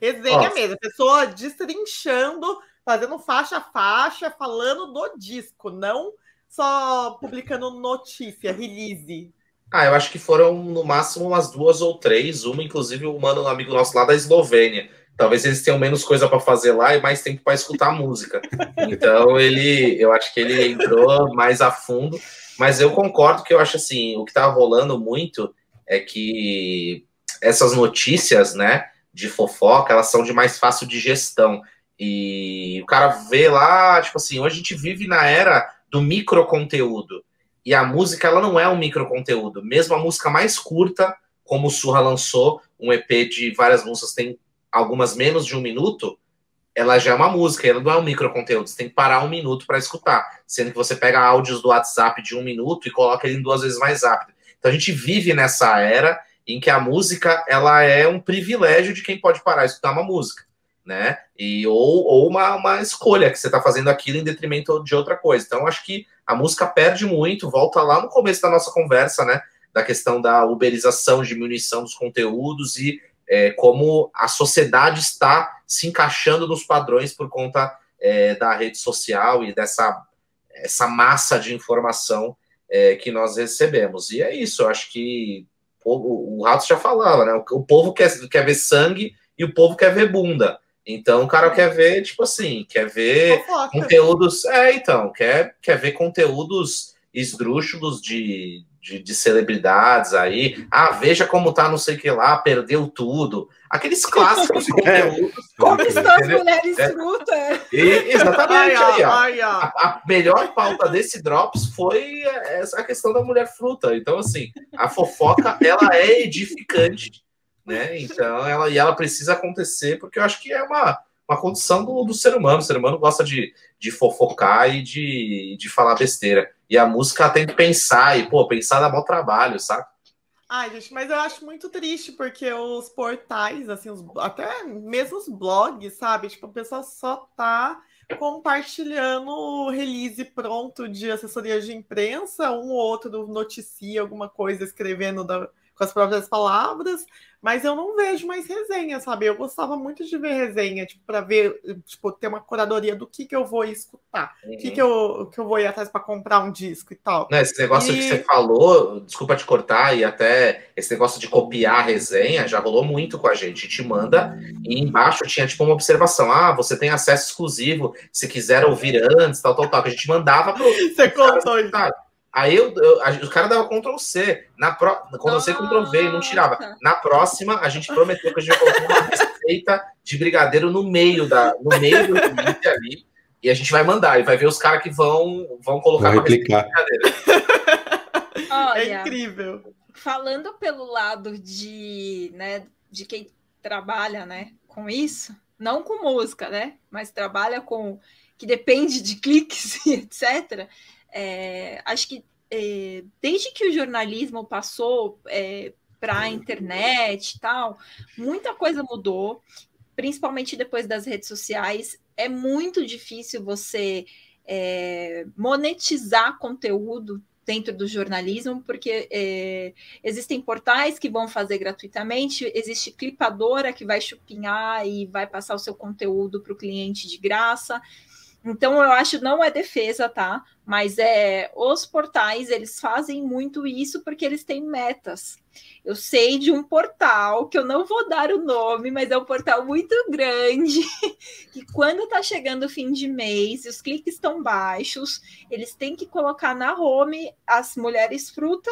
Resenha Nossa. mesmo, a pessoa destrinchando, fazendo faixa a faixa, falando do disco, não só publicando notícia, release. Ah, eu acho que foram no máximo umas duas ou três, uma inclusive um mano, um amigo nosso lá da Eslovênia. Talvez eles tenham menos coisa para fazer lá e mais tempo para escutar música. Então ele, eu acho que ele entrou mais a fundo, mas eu concordo que eu acho assim, o que tá rolando muito é que essas notícias, né, de fofoca, elas são de mais fácil digestão. E o cara vê lá, tipo assim, hoje a gente vive na era do micro conteúdo. E a música, ela não é um micro conteúdo. Mesmo a música mais curta, como o Surra lançou, um EP de várias músicas, tem algumas menos de um minuto, ela já é uma música, ela não é um micro conteúdo. Você tem que parar um minuto para escutar. Sendo que você pega áudios do WhatsApp de um minuto e coloca ele em duas vezes mais rápido. Então a gente vive nessa era em que a música ela é um privilégio de quem pode parar de escutar uma música, né? E ou, ou uma, uma escolha que você está fazendo aquilo em detrimento de outra coisa. Então acho que a música perde muito. Volta lá no começo da nossa conversa, né? Da questão da uberização, diminuição dos conteúdos e é, como a sociedade está se encaixando nos padrões por conta é, da rede social e dessa essa massa de informação é, que nós recebemos. E é isso, eu acho que o, povo, o Rato já falava, né? O, o povo quer, quer ver sangue e o povo quer ver bunda. Então o cara é. quer ver, tipo assim, quer ver conteúdos. É, então, quer, quer ver conteúdos esdrúxulos de, de, de, celebridades aí. Ah, veja como tá não sei o que lá, perdeu tudo. Aqueles clássicos [LAUGHS] é. conteúdos. Como estão as mulheres é. frutas. É. exatamente. Ai, aí, ai, a, a, melhor pauta desse Drops foi é, essa questão da mulher fruta. Então, assim, a fofoca, ela é edificante, né? Então, ela, e ela precisa acontecer, porque eu acho que é uma uma condição do, do, ser humano. O ser humano gosta de, de fofocar e de, de falar besteira. E a música tem que pensar, e, pô, pensar dá mau trabalho, sabe? Ai, gente, mas eu acho muito triste, porque os portais, assim, os, até mesmo os blogs, sabe? Tipo, o pessoal só tá compartilhando o release pronto de assessoria de imprensa, um ou outro noticia alguma coisa escrevendo da, com as próprias palavras, mas eu não vejo mais resenha, sabe? Eu gostava muito de ver resenha, tipo, para ver, tipo, ter uma curadoria do que que eu vou escutar, o que uhum. que eu, que eu vou ir atrás para comprar um disco e tal. Não, esse negócio e... que você falou, desculpa te cortar, e até esse negócio de copiar a resenha já rolou muito com a gente. Te manda e embaixo tinha tipo uma observação: ah, você tem acesso exclusivo, se quiser ouvir antes, tal, tal, tal, que a gente mandava pro. Você contou isso. Aí eu, eu a, os cara dava Ctrl C. Na pro, quando Nossa. C, Ctrl V, não tirava. Na próxima, a gente prometeu que a gente colocar uma receita de brigadeiro no meio da, no meio do link ali. E a gente vai mandar, e vai ver os caras que vão, vão colocar uma receita de brigadeiro. [LAUGHS] Olha, é incrível. Falando pelo lado de, né, de quem trabalha, né, com isso, não com música, né, mas trabalha com que depende de cliques [LAUGHS] e etc é, acho que é, desde que o jornalismo passou é, para a internet e tal, muita coisa mudou, principalmente depois das redes sociais. É muito difícil você é, monetizar conteúdo dentro do jornalismo, porque é, existem portais que vão fazer gratuitamente, existe clipadora que vai chupinhar e vai passar o seu conteúdo para o cliente de graça. Então, eu acho não é defesa, tá? Mas é, os portais, eles fazem muito isso porque eles têm metas. Eu sei de um portal, que eu não vou dar o nome, mas é um portal muito grande, [LAUGHS] que quando está chegando o fim de mês, e os cliques estão baixos, eles têm que colocar na home as mulheres fruta,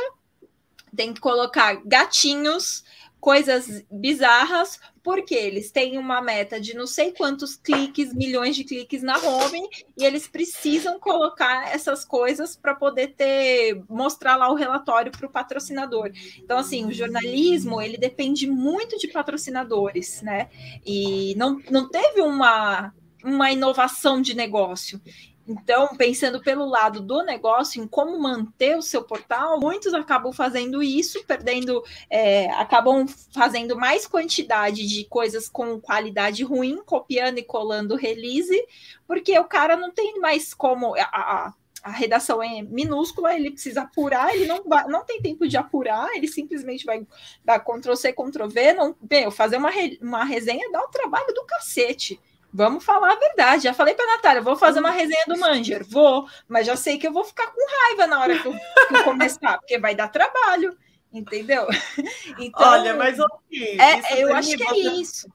tem que colocar gatinhos, coisas bizarras, porque eles têm uma meta de não sei quantos cliques, milhões de cliques na home, e eles precisam colocar essas coisas para poder ter mostrar lá o relatório para o patrocinador. Então, assim, o jornalismo ele depende muito de patrocinadores, né? E não, não teve uma uma inovação de negócio. Então, pensando pelo lado do negócio, em como manter o seu portal, muitos acabam fazendo isso, perdendo, é, acabam fazendo mais quantidade de coisas com qualidade ruim, copiando e colando release, porque o cara não tem mais como. A, a, a redação é minúscula, ele precisa apurar, ele não, vai, não tem tempo de apurar, ele simplesmente vai dar Ctrl C, Ctrl V. Não, meu, fazer uma, re, uma resenha dá o um trabalho do cacete. Vamos falar a verdade. Já falei para Natália, vou fazer uma resenha do Manger. Vou, mas já sei que eu vou ficar com raiva na hora que eu, que eu começar, porque vai dar trabalho, entendeu? [LAUGHS] Então, Olha, mas assim, é, eu acho que é, é isso.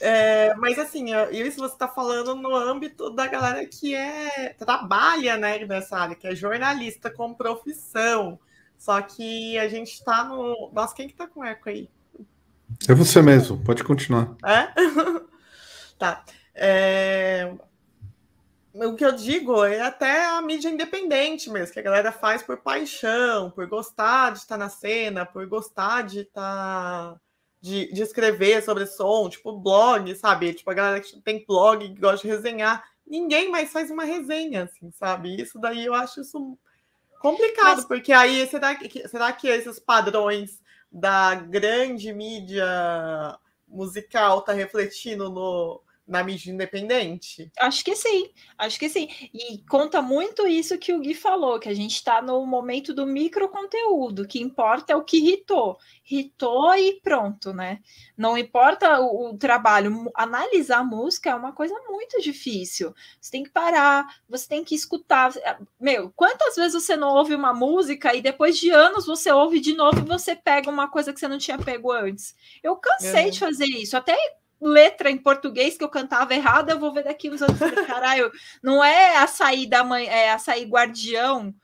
É, mas assim, isso você está falando no âmbito da galera que é trabalha né, nessa área, que é jornalista com profissão. Só que a gente está no. Nossa, quem que está com eco aí? É você mesmo, pode continuar. É? [LAUGHS] tá. É... O que eu digo é até a mídia independente mesmo, que a galera faz por paixão, por gostar de estar na cena, por gostar de estar. De, de, escrever sobre som, tipo blog, sabe? Tipo, a galera que tem blog, que gosta de resenhar. Ninguém mais faz uma resenha, assim, sabe? Isso daí eu acho isso complicado, Mas... porque aí será que, será que esses padrões da grande mídia musical tá refletindo no, na mídia independente. Acho que sim, acho que sim. E conta muito isso que o Gui falou, que a gente está no momento do micro conteúdo, que importa é o que irritou. Ritou e pronto, né? Não importa o, o trabalho, analisar música é uma coisa muito difícil. Você tem que parar, você tem que escutar. Ah, meu, quantas vezes você não ouve uma música e depois de anos você ouve de novo e você pega uma coisa que você não tinha pego antes? Eu cansei uhum. de fazer isso, até letra em português que eu cantava errada, eu vou ver daqui os outros Caralho, não é açaí da mãe, é açaí guardião,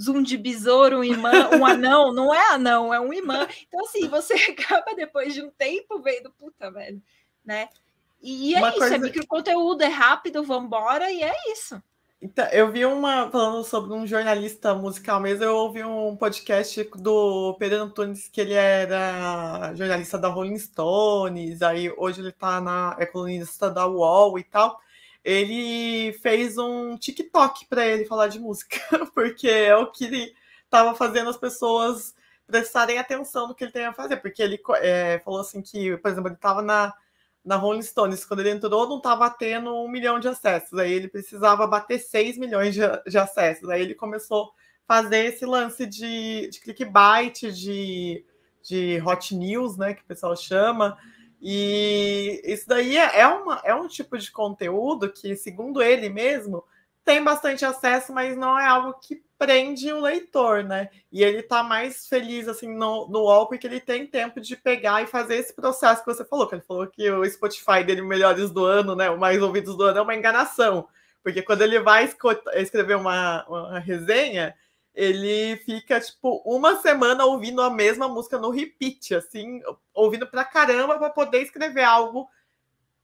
zoom de besouro, um imã, um anão, [LAUGHS] não é anão, é um imã. Então, assim, você [LAUGHS] acaba depois de um tempo vendo, puta, velho, né? E é Uma isso, é coisa... é conteúdo é rápido, vambora, e é isso. Então, eu vi uma, falando sobre um jornalista musical mesmo, eu ouvi um podcast do Pedro Antunes, que ele era jornalista da Rolling Stones, aí hoje ele tá na, é colunista da UOL e tal. Ele fez um TikTok para ele falar de música, [LAUGHS] porque é o que ele tava fazendo as pessoas prestarem atenção no que ele tem a fazer, porque ele é, falou assim que, por exemplo, ele tava na na Rolling Stones, quando ele entrou, não estava tendo um milhão de acessos. Aí ele precisava bater 6 milhões de, de acessos. Aí ele começou a fazer esse lance de, de clickbait, de, de hot news, né? Que o pessoal chama. E isso daí é, é uma, é um tipo de conteúdo que, segundo ele mesmo, tem bastante acesso, mas não é algo que prende o leitor, né? E ele tá mais feliz assim no, no UOL, porque ele tem tempo de pegar e fazer esse processo que você falou, que ele falou que o Spotify dele, melhores do ano, né? O mais ouvidos do ano é uma enganação. Porque quando ele vai escrever uma, uma resenha, ele fica, tipo, uma semana ouvindo a mesma música no repeat, assim, ouvindo pra caramba para poder escrever algo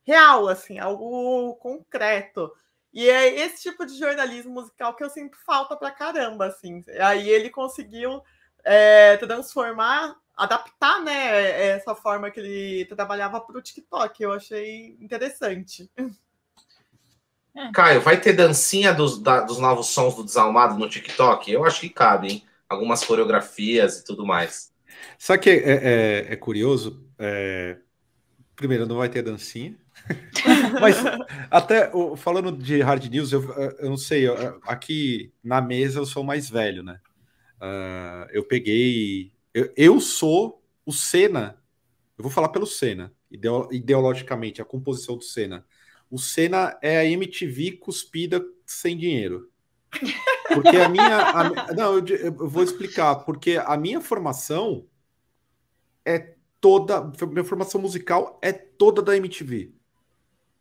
real, assim, algo concreto. E é esse tipo de jornalismo musical que eu sinto falta pra caramba, assim. Aí ele conseguiu é, transformar, adaptar, né, essa forma que ele trabalhava para o TikTok. Eu achei interessante. É. Caio, vai ter dancinha dos, da, dos novos sons do Desalmado no TikTok? Eu acho que cabe, hein? Algumas coreografias e tudo mais. Sabe que é, é, é curioso? É, primeiro, não vai ter dancinha. [LAUGHS] Mas até falando de hard news, eu, eh, eu não sei, eu, eh, aqui na mesa eu sou mais velho, né? Uh, eu peguei. Eu, eu sou o Senna. Eu vou falar pelo Senna, ideo, ideologicamente, a composição do Senna. O Senna é a MTV cuspida sem dinheiro. Porque a minha. A, não, eu, eu vou explicar. Porque a minha formação é toda. Minha formação musical é toda da MTV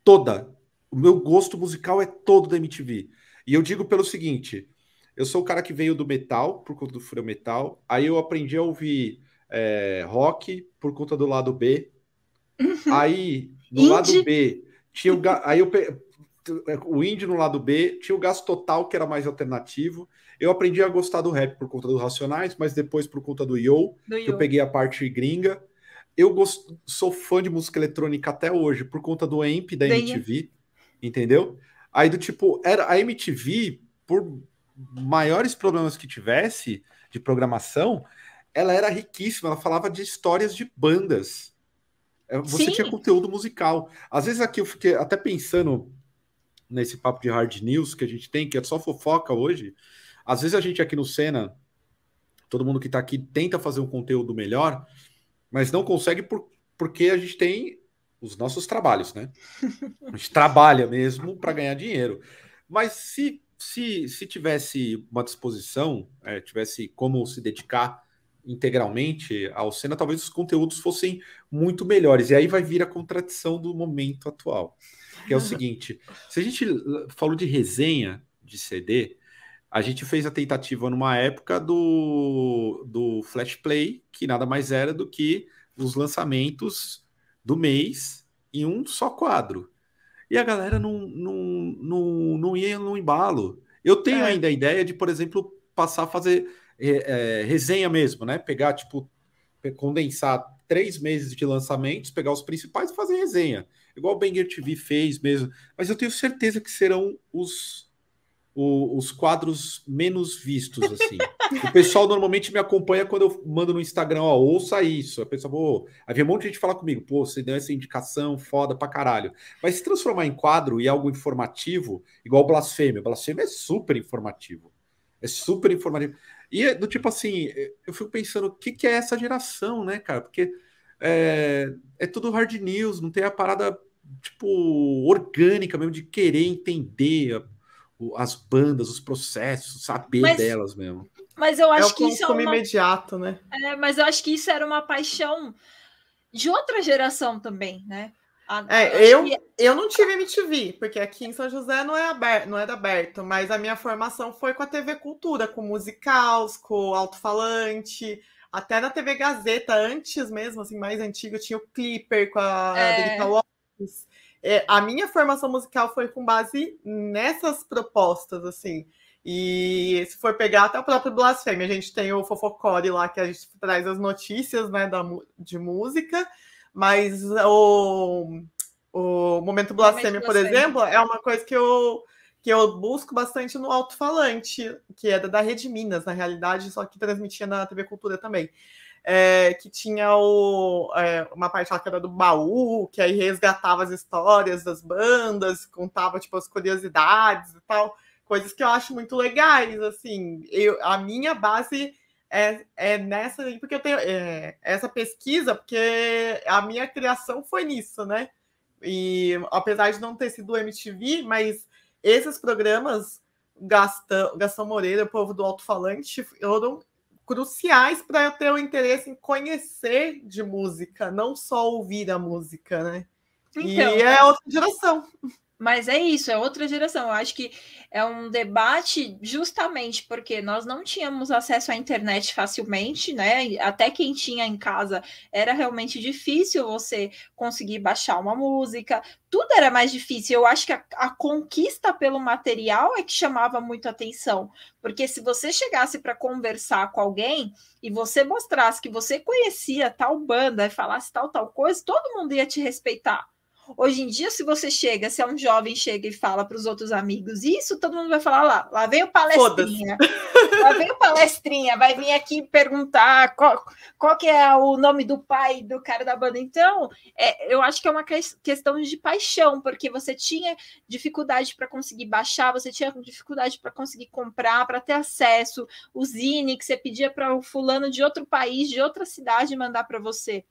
toda. O meu gosto musical é todo da MTV. E eu digo pelo seguinte: eu sou o cara que veio do metal, por conta do Furo Metal. Aí eu aprendi a ouvir é, rock por conta do lado B. Uhum. Aí, no lado B, tinha o. Aí eu pe... O indie no lado B, tinha o gasto total, que era mais alternativo. Eu aprendi a gostar do rap por conta dos Racionais, mas depois por conta do Yo, do que Yo. eu peguei a parte gringa eu gost... sou fã de música eletrônica até hoje, por conta do AMP da MTV, né? entendeu? Aí do tipo, era a MTV, por maiores problemas que tivesse de programação, ela era riquíssima, ela falava de histórias de bandas. É, você Sim. tinha conteúdo musical. Às vezes aqui eu fiquei até pensando nesse papo de hard news que a gente tem, que é só fofoca hoje. Às vezes a gente aqui no Senna, todo mundo que está aqui tenta fazer um conteúdo melhor, mas não consegue por, porque a gente tem os nossos trabalhos, né? A gente trabalha mesmo para ganhar dinheiro. Mas se, se, se tivesse uma disposição, é, tivesse como se dedicar integralmente ao Senna, talvez os conteúdos fossem muito melhores. E aí vai vir a contradição do momento atual, que é o seguinte: se a gente falou de resenha de CD, a gente fez a tentativa numa época do, do Flash Play, que nada mais era do que os lançamentos do mês em um só quadro. E a galera não, não, não, não ia no embalo. Eu tenho é. ainda a ideia de, por exemplo, passar a fazer é, é, resenha mesmo, né? Pegar, tipo, condensar três meses de lançamentos, pegar os principais e fazer resenha. Igual o Banger TV fez mesmo. Mas eu tenho certeza que serão os o, os quadros menos vistos, assim. o pessoal normalmente me acompanha quando eu mando no Instagram, ó, ouça isso. A pessoa, pô, havia um monte de gente falar comigo, pô, você deu essa indicação, foda pra caralho. Mas se transformar em quadro e é algo informativo, igual blasfêmia. Blasfêmia é super informativo. É super informativo. E é do tipo assim, é, eu fico pensando, o que, que é essa geração, né, cara? Porque é, é tudo hard news, não tem a parada, tipo, orgânica mesmo de querer entender a as bandas, os processos, saber mas, delas mesmo. Mas eu é acho é que isso é imediato, né? É, mas eu acho que isso era uma paixão de outra geração também, né? A, é, eu, que... eu não tive MTV, porque aqui em São José não é aberto, não era é aberto, mas a minha formação foi com a TV Cultura, com musicals, com alto-falante, até na TV Gazeta, antes mesmo, assim, mais antiga, tinha o Clipper com a é... Delica Lopes é, a minha formação musical foi com base nessas propostas, assim. E se for pegar até o próprio Blasfêmia, a gente tem o Fofocore lá, que a gente traz as notícias né, da, de música, mas o, o Momento Blasfêmia, por exemplo, é uma coisa que eu, que eu busco bastante no alto-falante, que era é da Rede Minas, na realidade, só que transmitia na TV Cultura também é, que tinha o, é, uma parte lá que era do baú, que aí resgatava as histórias das bandas, contava tipo as curiosidades e tal, coisas que eu acho muito legais, assim. Eu, a minha base é, é nessa, porque eu tenho é, essa pesquisa, porque a minha criação foi nisso, né? E apesar de não ter sido MTV, mas esses programas Gastão, Gastão Moreira, o povo do alto-falante, foram cruciais para eu ter o um interesse em conhecer de música, não só ouvir a música, né? Então, e é, é outra geração. Mas é isso, é outra geração. Eu acho que é um debate justamente porque nós não tínhamos acesso à internet facilmente, né? Até quem tinha em casa era realmente difícil você conseguir baixar uma música, tudo era mais difícil. Eu acho que a, a conquista pelo material é que chamava muito atenção, porque se você chegasse para conversar com alguém e você mostrasse que você conhecia tal banda e falasse tal, tal coisa, todo mundo ia te respeitar Hoje em dia, se você chega, se é um jovem chega e fala para os outros amigos isso, todo mundo vai falar lá, lá vem o palestrinha. Lá vem o palestrinha, vai vir aqui perguntar qual, qual que é o nome do pai do cara da banda. Então, é, eu acho que é uma questão de paixão, porque você tinha dificuldade para conseguir baixar, você tinha dificuldade para conseguir comprar, para ter acesso, o Zine que você pedia para o fulano de outro país, de outra cidade mandar para você.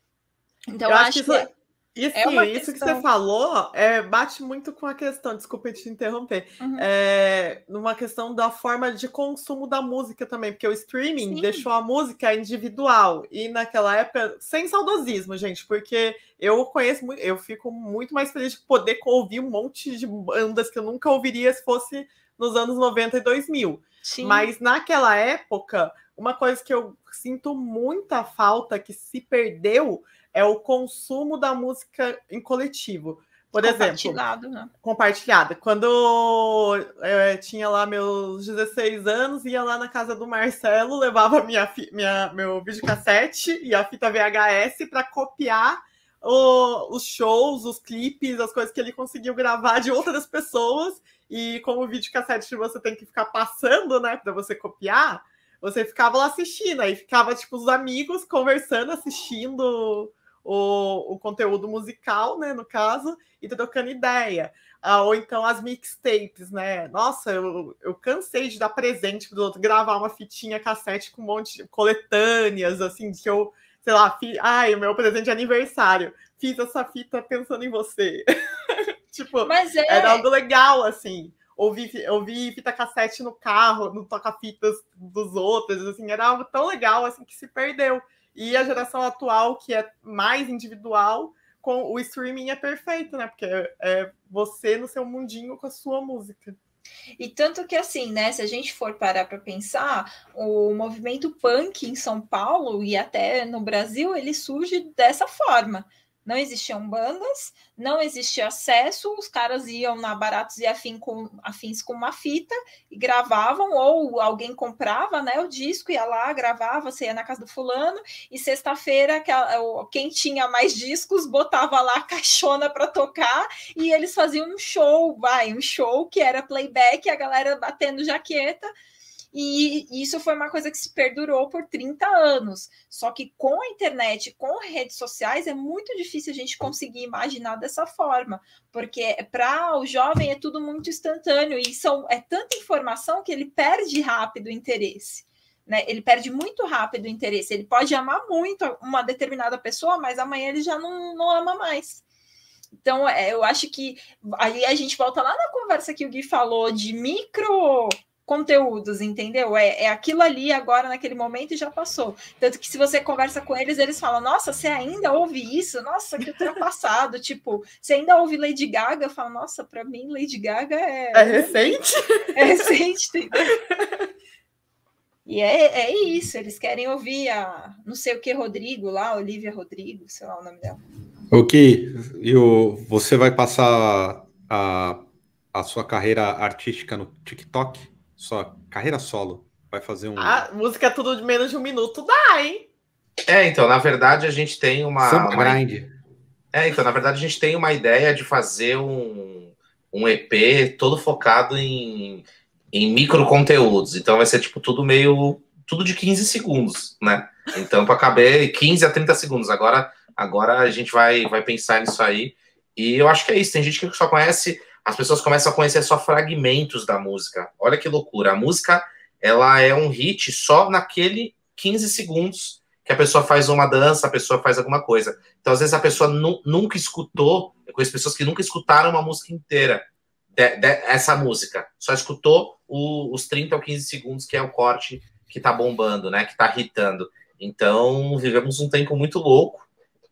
Então, eu acho, acho que, que e é assim, é isso questão... que você falou é, bate muito com a questão, desculpa te interromper, uhum. é, numa questão da forma de consumo da música também, porque o streaming Sim. deixou a música individual. E naquela época, sem saudosismo, gente, porque eu conheço eu fico muito mais feliz de poder ouvir um monte de bandas que eu nunca ouviria se fosse nos anos 90 e 2000. Sim. Mas naquela época, uma coisa que eu sinto muita falta que se perdeu é o consumo da música em coletivo. Por compartilhado, exemplo, né? compartilhada. Quando eu é, tinha lá meus 16 anos, ia lá na casa do Marcelo, levava minha, minha, meu videocassete e a fita VHS para copiar o, os shows, os clipes, as coisas que ele conseguiu gravar de outras pessoas. E como o videocassete você tem que ficar passando, né, para você copiar, você ficava lá assistindo. Aí ficava, tipo, os amigos conversando, assistindo o, o conteúdo musical, né, no caso, e trocando ideia. Ah, ou então as mixtapes, né? Nossa, eu, eu cansei de dar presente para outro, gravar uma fitinha cassete com um monte de coletâneas, assim, que eu, sei lá, fi, ai, meu presente de aniversário, fiz essa fita pensando em você. [LAUGHS] tipo, Mas é... era algo legal, assim. Ouvir, fita cassete no carro, no toca-fitas dos outros, assim, era algo tão legal, assim, que se perdeu. E a geração atual, que é mais individual, com o streaming é perfeito, né? Porque é, é você no seu mundinho com a sua música. E tanto que assim, né, se a gente for parar para pensar, o movimento punk em São Paulo e até no Brasil, ele surge dessa forma, não existiam bandas, não existia acesso, os caras iam na Baratos e afim com, Afins com uma fita e gravavam, ou alguém comprava né, o disco, ia lá, gravava, você ia na casa do fulano, e sexta-feira quem tinha mais discos botava lá a caixona para tocar e eles faziam um show, vai, um show que era playback, a galera batendo jaqueta e isso foi uma coisa que se perdurou por 30 anos. Só que com a internet, com redes sociais, é muito difícil a gente conseguir imaginar dessa forma, porque para o jovem é tudo muito instantâneo e são, é tanta informação que ele perde rápido o interesse. Né? Ele perde muito rápido o interesse. Ele pode amar muito uma determinada pessoa, mas amanhã ele já não, não ama mais. Então, é, eu acho que aí a gente volta lá na conversa que o Gui falou de micro conteúdos, entendeu? É, é aquilo ali agora, naquele momento, e já passou. Tanto que se você conversa com eles, eles falam, nossa, você ainda ouve isso? Nossa, que ultrapassado. [LAUGHS] tipo, você ainda ouve Lady Gaga? Eu falo, nossa, para mim, Lady Gaga é... É, é recente? [LAUGHS] É recente, entendeu? e é, é isso, eles querem ouvir a não sei o que Rodrigo lá, Olivia Rodrigo, sei lá o nome dela. O que eu, você vai passar a, a sua carreira artística no TikTok? Só, carreira solo. Vai fazer um. Ah, música é tudo de menos de um minuto dá, hein? É, então, na verdade, a gente tem uma. uma... grind. É, então, na verdade, a gente tem uma ideia de fazer um, um EP todo focado em, em micro conteúdos. Então vai ser tipo tudo meio. tudo de 15 segundos, né? Então, para caber 15 a 30 segundos. Agora, agora a gente vai, vai pensar nisso aí. E eu acho que é isso. Tem gente que só conhece as pessoas começam a conhecer só fragmentos da música. Olha que loucura. A música, ela é um hit só naquele 15 segundos que a pessoa faz uma dança, a pessoa faz alguma coisa. Então, às vezes, a pessoa nu nunca escutou, eu conheço pessoas que nunca escutaram uma música inteira, de, de, essa música. Só escutou o, os 30 ou 15 segundos, que é o corte que tá bombando, né? Que tá hitando. Então, vivemos um tempo muito louco.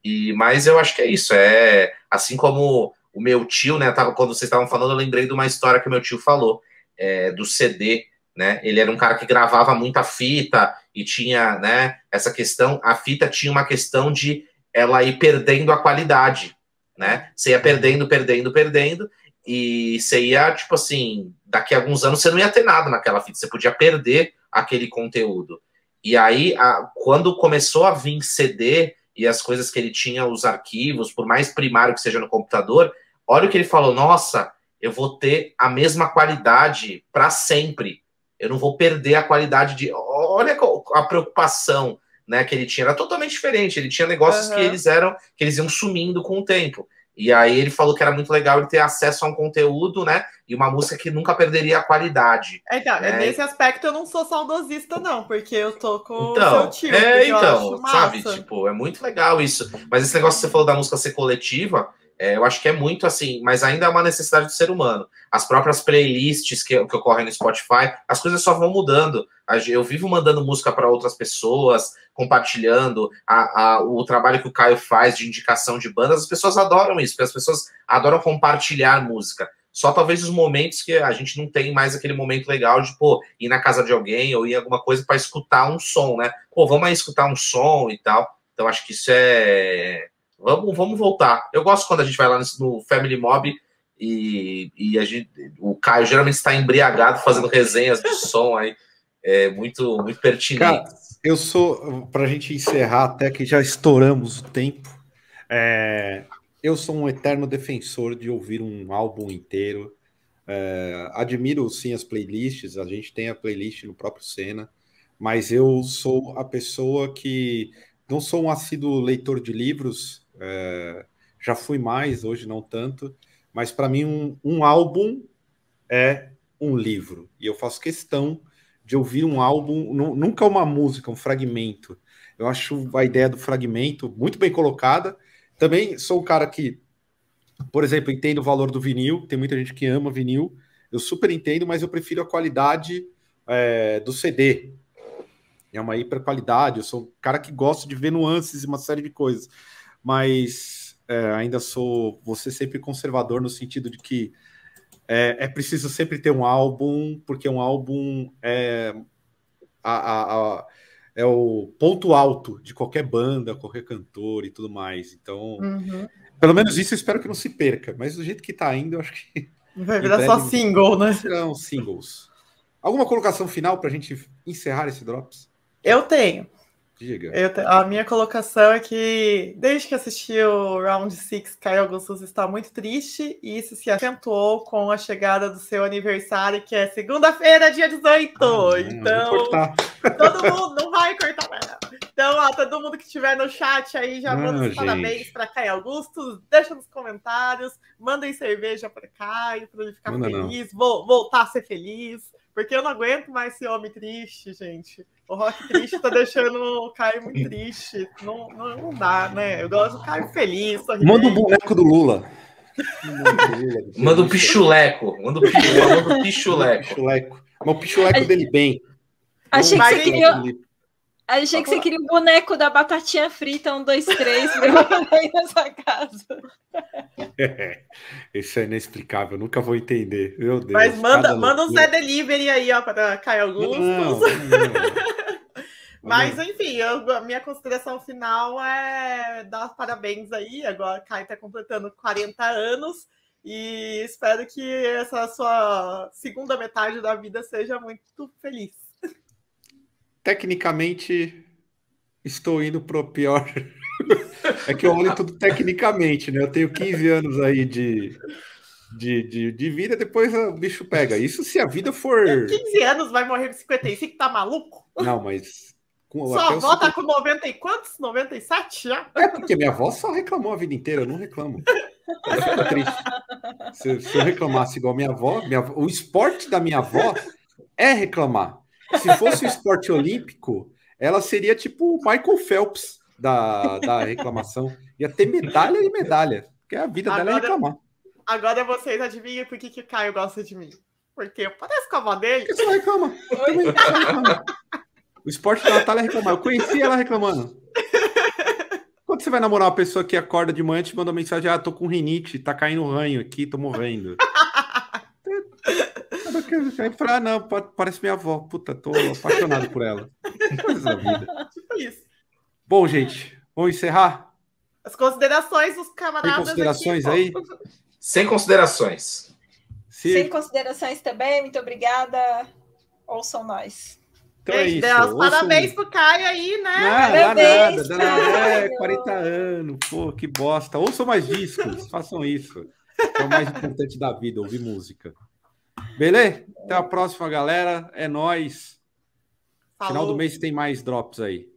E, mas eu acho que é isso. É assim como o meu tio, né? Tava, quando vocês estavam falando, eu lembrei de uma história que meu tio falou é, do CD, né? Ele era um cara que gravava muita fita e tinha, né? Essa questão, a fita tinha uma questão de ela ir perdendo a qualidade, né? Você ia perdendo, perdendo, perdendo e você ia, tipo assim, daqui a alguns anos você não ia ter nada naquela fita, você podia perder aquele conteúdo. E aí, a, quando começou a vir CD, e as coisas que ele tinha, os arquivos, por mais primário que seja no computador, olha o que ele falou: nossa, eu vou ter a mesma qualidade para sempre. Eu não vou perder a qualidade de. Olha a preocupação né, que ele tinha. Era totalmente diferente. Ele tinha negócios uhum. que eles eram, que eles iam sumindo com o tempo. E aí ele falou que era muito legal ele ter acesso a um conteúdo, né? E uma música que nunca perderia a qualidade. É, então, né? nesse aspecto eu não sou saudosista, não, porque eu tô com então, o seu tio. É, então, sabe, tipo, é muito legal isso. Mas esse negócio que você falou da música ser coletiva, é, eu acho que é muito assim, mas ainda é uma necessidade do ser humano. As próprias playlists que, que ocorrem no Spotify, as coisas só vão mudando. Eu vivo mandando música para outras pessoas, compartilhando a, a, o trabalho que o Caio faz de indicação de bandas. As pessoas adoram isso, porque as pessoas adoram compartilhar música. Só talvez os momentos que a gente não tem mais aquele momento legal de, pô, ir na casa de alguém ou ir alguma coisa para escutar um som, né? Pô, vamos aí escutar um som e tal. Então acho que isso é Vamos, vamos voltar. Eu gosto quando a gente vai lá no Family Mob e, e a gente, o Caio geralmente está embriagado fazendo resenhas de som aí. É muito, muito pertinente. Cara, eu sou, para a gente encerrar até que já estouramos o tempo, é, eu sou um eterno defensor de ouvir um álbum inteiro. É, admiro sim as playlists, a gente tem a playlist no próprio Senna, mas eu sou a pessoa que não sou um assíduo leitor de livros, é, já fui mais, hoje não tanto, mas para mim um, um, álbum é um livro. E eu faço questão de ouvir um álbum, nunca uma música, um fragmento. Eu acho a ideia do fragmento muito bem colocada. Também sou um cara que, por exemplo, entendo o valor do vinil, tem muita gente que ama vinil, eu super entendo, mas eu prefiro a qualidade é, do CD. É uma hiper qualidade, eu sou um cara que gosta de ver nuances e uma série de coisas mas é, ainda sou você sempre conservador no sentido de que é, é, preciso sempre ter um álbum, porque um álbum é, a, a, a, é o ponto alto de qualquer banda, qualquer cantor e tudo mais. Então, uhum. pelo menos isso eu espero que não se perca, mas do jeito que tá indo, eu acho que. Vai virar só single, né? Serão singles. Alguma colocação final para a gente encerrar esse Drops? Eu tenho. Diga. a minha colocação é que, desde que assisti o Round 6, Caio Augusto está muito triste e isso se acentuou com a chegada do seu aniversário, que é segunda-feira, dia 18. Ah, então, todo mundo não vai cortar nada. Então, ó, todo mundo que estiver no chat aí já ah, manda os parabéns para Caio Augusto, deixa nos comentários, mandem cerveja para Caio, para ele ficar manda feliz, vou, voltar a ser feliz, porque eu não aguento mais esse homem triste, gente. O rock triste tá deixando o Caio muito triste. Não, não, não dá, né? Eu gosto do Caio feliz. Manda o boneco do Lula. Manda um pichuleco. Manda o pichuleco. Manda o pichuleco. Mas o pichuleco dele bem. Achei que, você queria, é Achei Vamos que você lá. queria um boneco da batatinha frita, um, dois, três, [LAUGHS] meu aí nessa casa. É, [LAUGHS] isso é inexplicável, nunca vou entender. Meu Deus. Mas manda, manda um Zé Delivery aí, ó, para cair Augusto. Não, não, não. [LAUGHS] Mas, enfim, eu, a minha consideração final é dar parabéns aí. Agora a Caio está completando 40 anos. E espero que essa sua segunda metade da vida seja muito feliz tecnicamente estou indo pro pior. é que eu olho tudo tecnicamente, né? Eu tenho 15 anos aí de, de, de, de, vida, depois o bicho pega. Isso se a vida for. 15 anos vai morrer de 55, tá maluco? Não, mas. Com, sua avó 50... tá com 90 e quantos? 97 já? É, porque minha avó só reclamou a vida inteira, eu não reclamo. Ela fica triste. Se, se eu reclamasse igual minha avó, minha... o esporte da minha avó é reclamar. Se fosse o esporte olímpico, ela seria tipo o Michael Phelps da, da reclamação. Ia ter medalha e medalha, porque a vida agora, dela é reclamar. Agora vocês adivinham por que, que o Caio gosta de mim. Porque eu pareço com a avó dele. Por que você não reclama? também, reclama. O esporte da Natália é reclamar. Eu conheci ela reclamando. Quando você vai namorar uma pessoa que acorda de manhã e te manda uma mensagem: Ah, tô com rinite, tá caindo ranho aqui, tô morrendo. [LAUGHS] Aí falei, ah, não, parece minha avó. Puta, tô apaixonado por ela. coisa da vida. Tipo isso. Bom, gente, vamos encerrar? As considerações dos camaradas. Tem considerações aqui, aí? Sem considerações. Sim. Sem considerações também, muito obrigada. Ouçam nós. Então é isso, Deus, parabéns pro Caio aí, né? Ah, parabéns, nada, nada, é, 40 anos, pô, que bosta. Ouçam mais discos, façam isso. É o mais importante da vida, ouvir música. Beleza? Até a próxima, galera. É nós. Final do mês tem mais drops aí.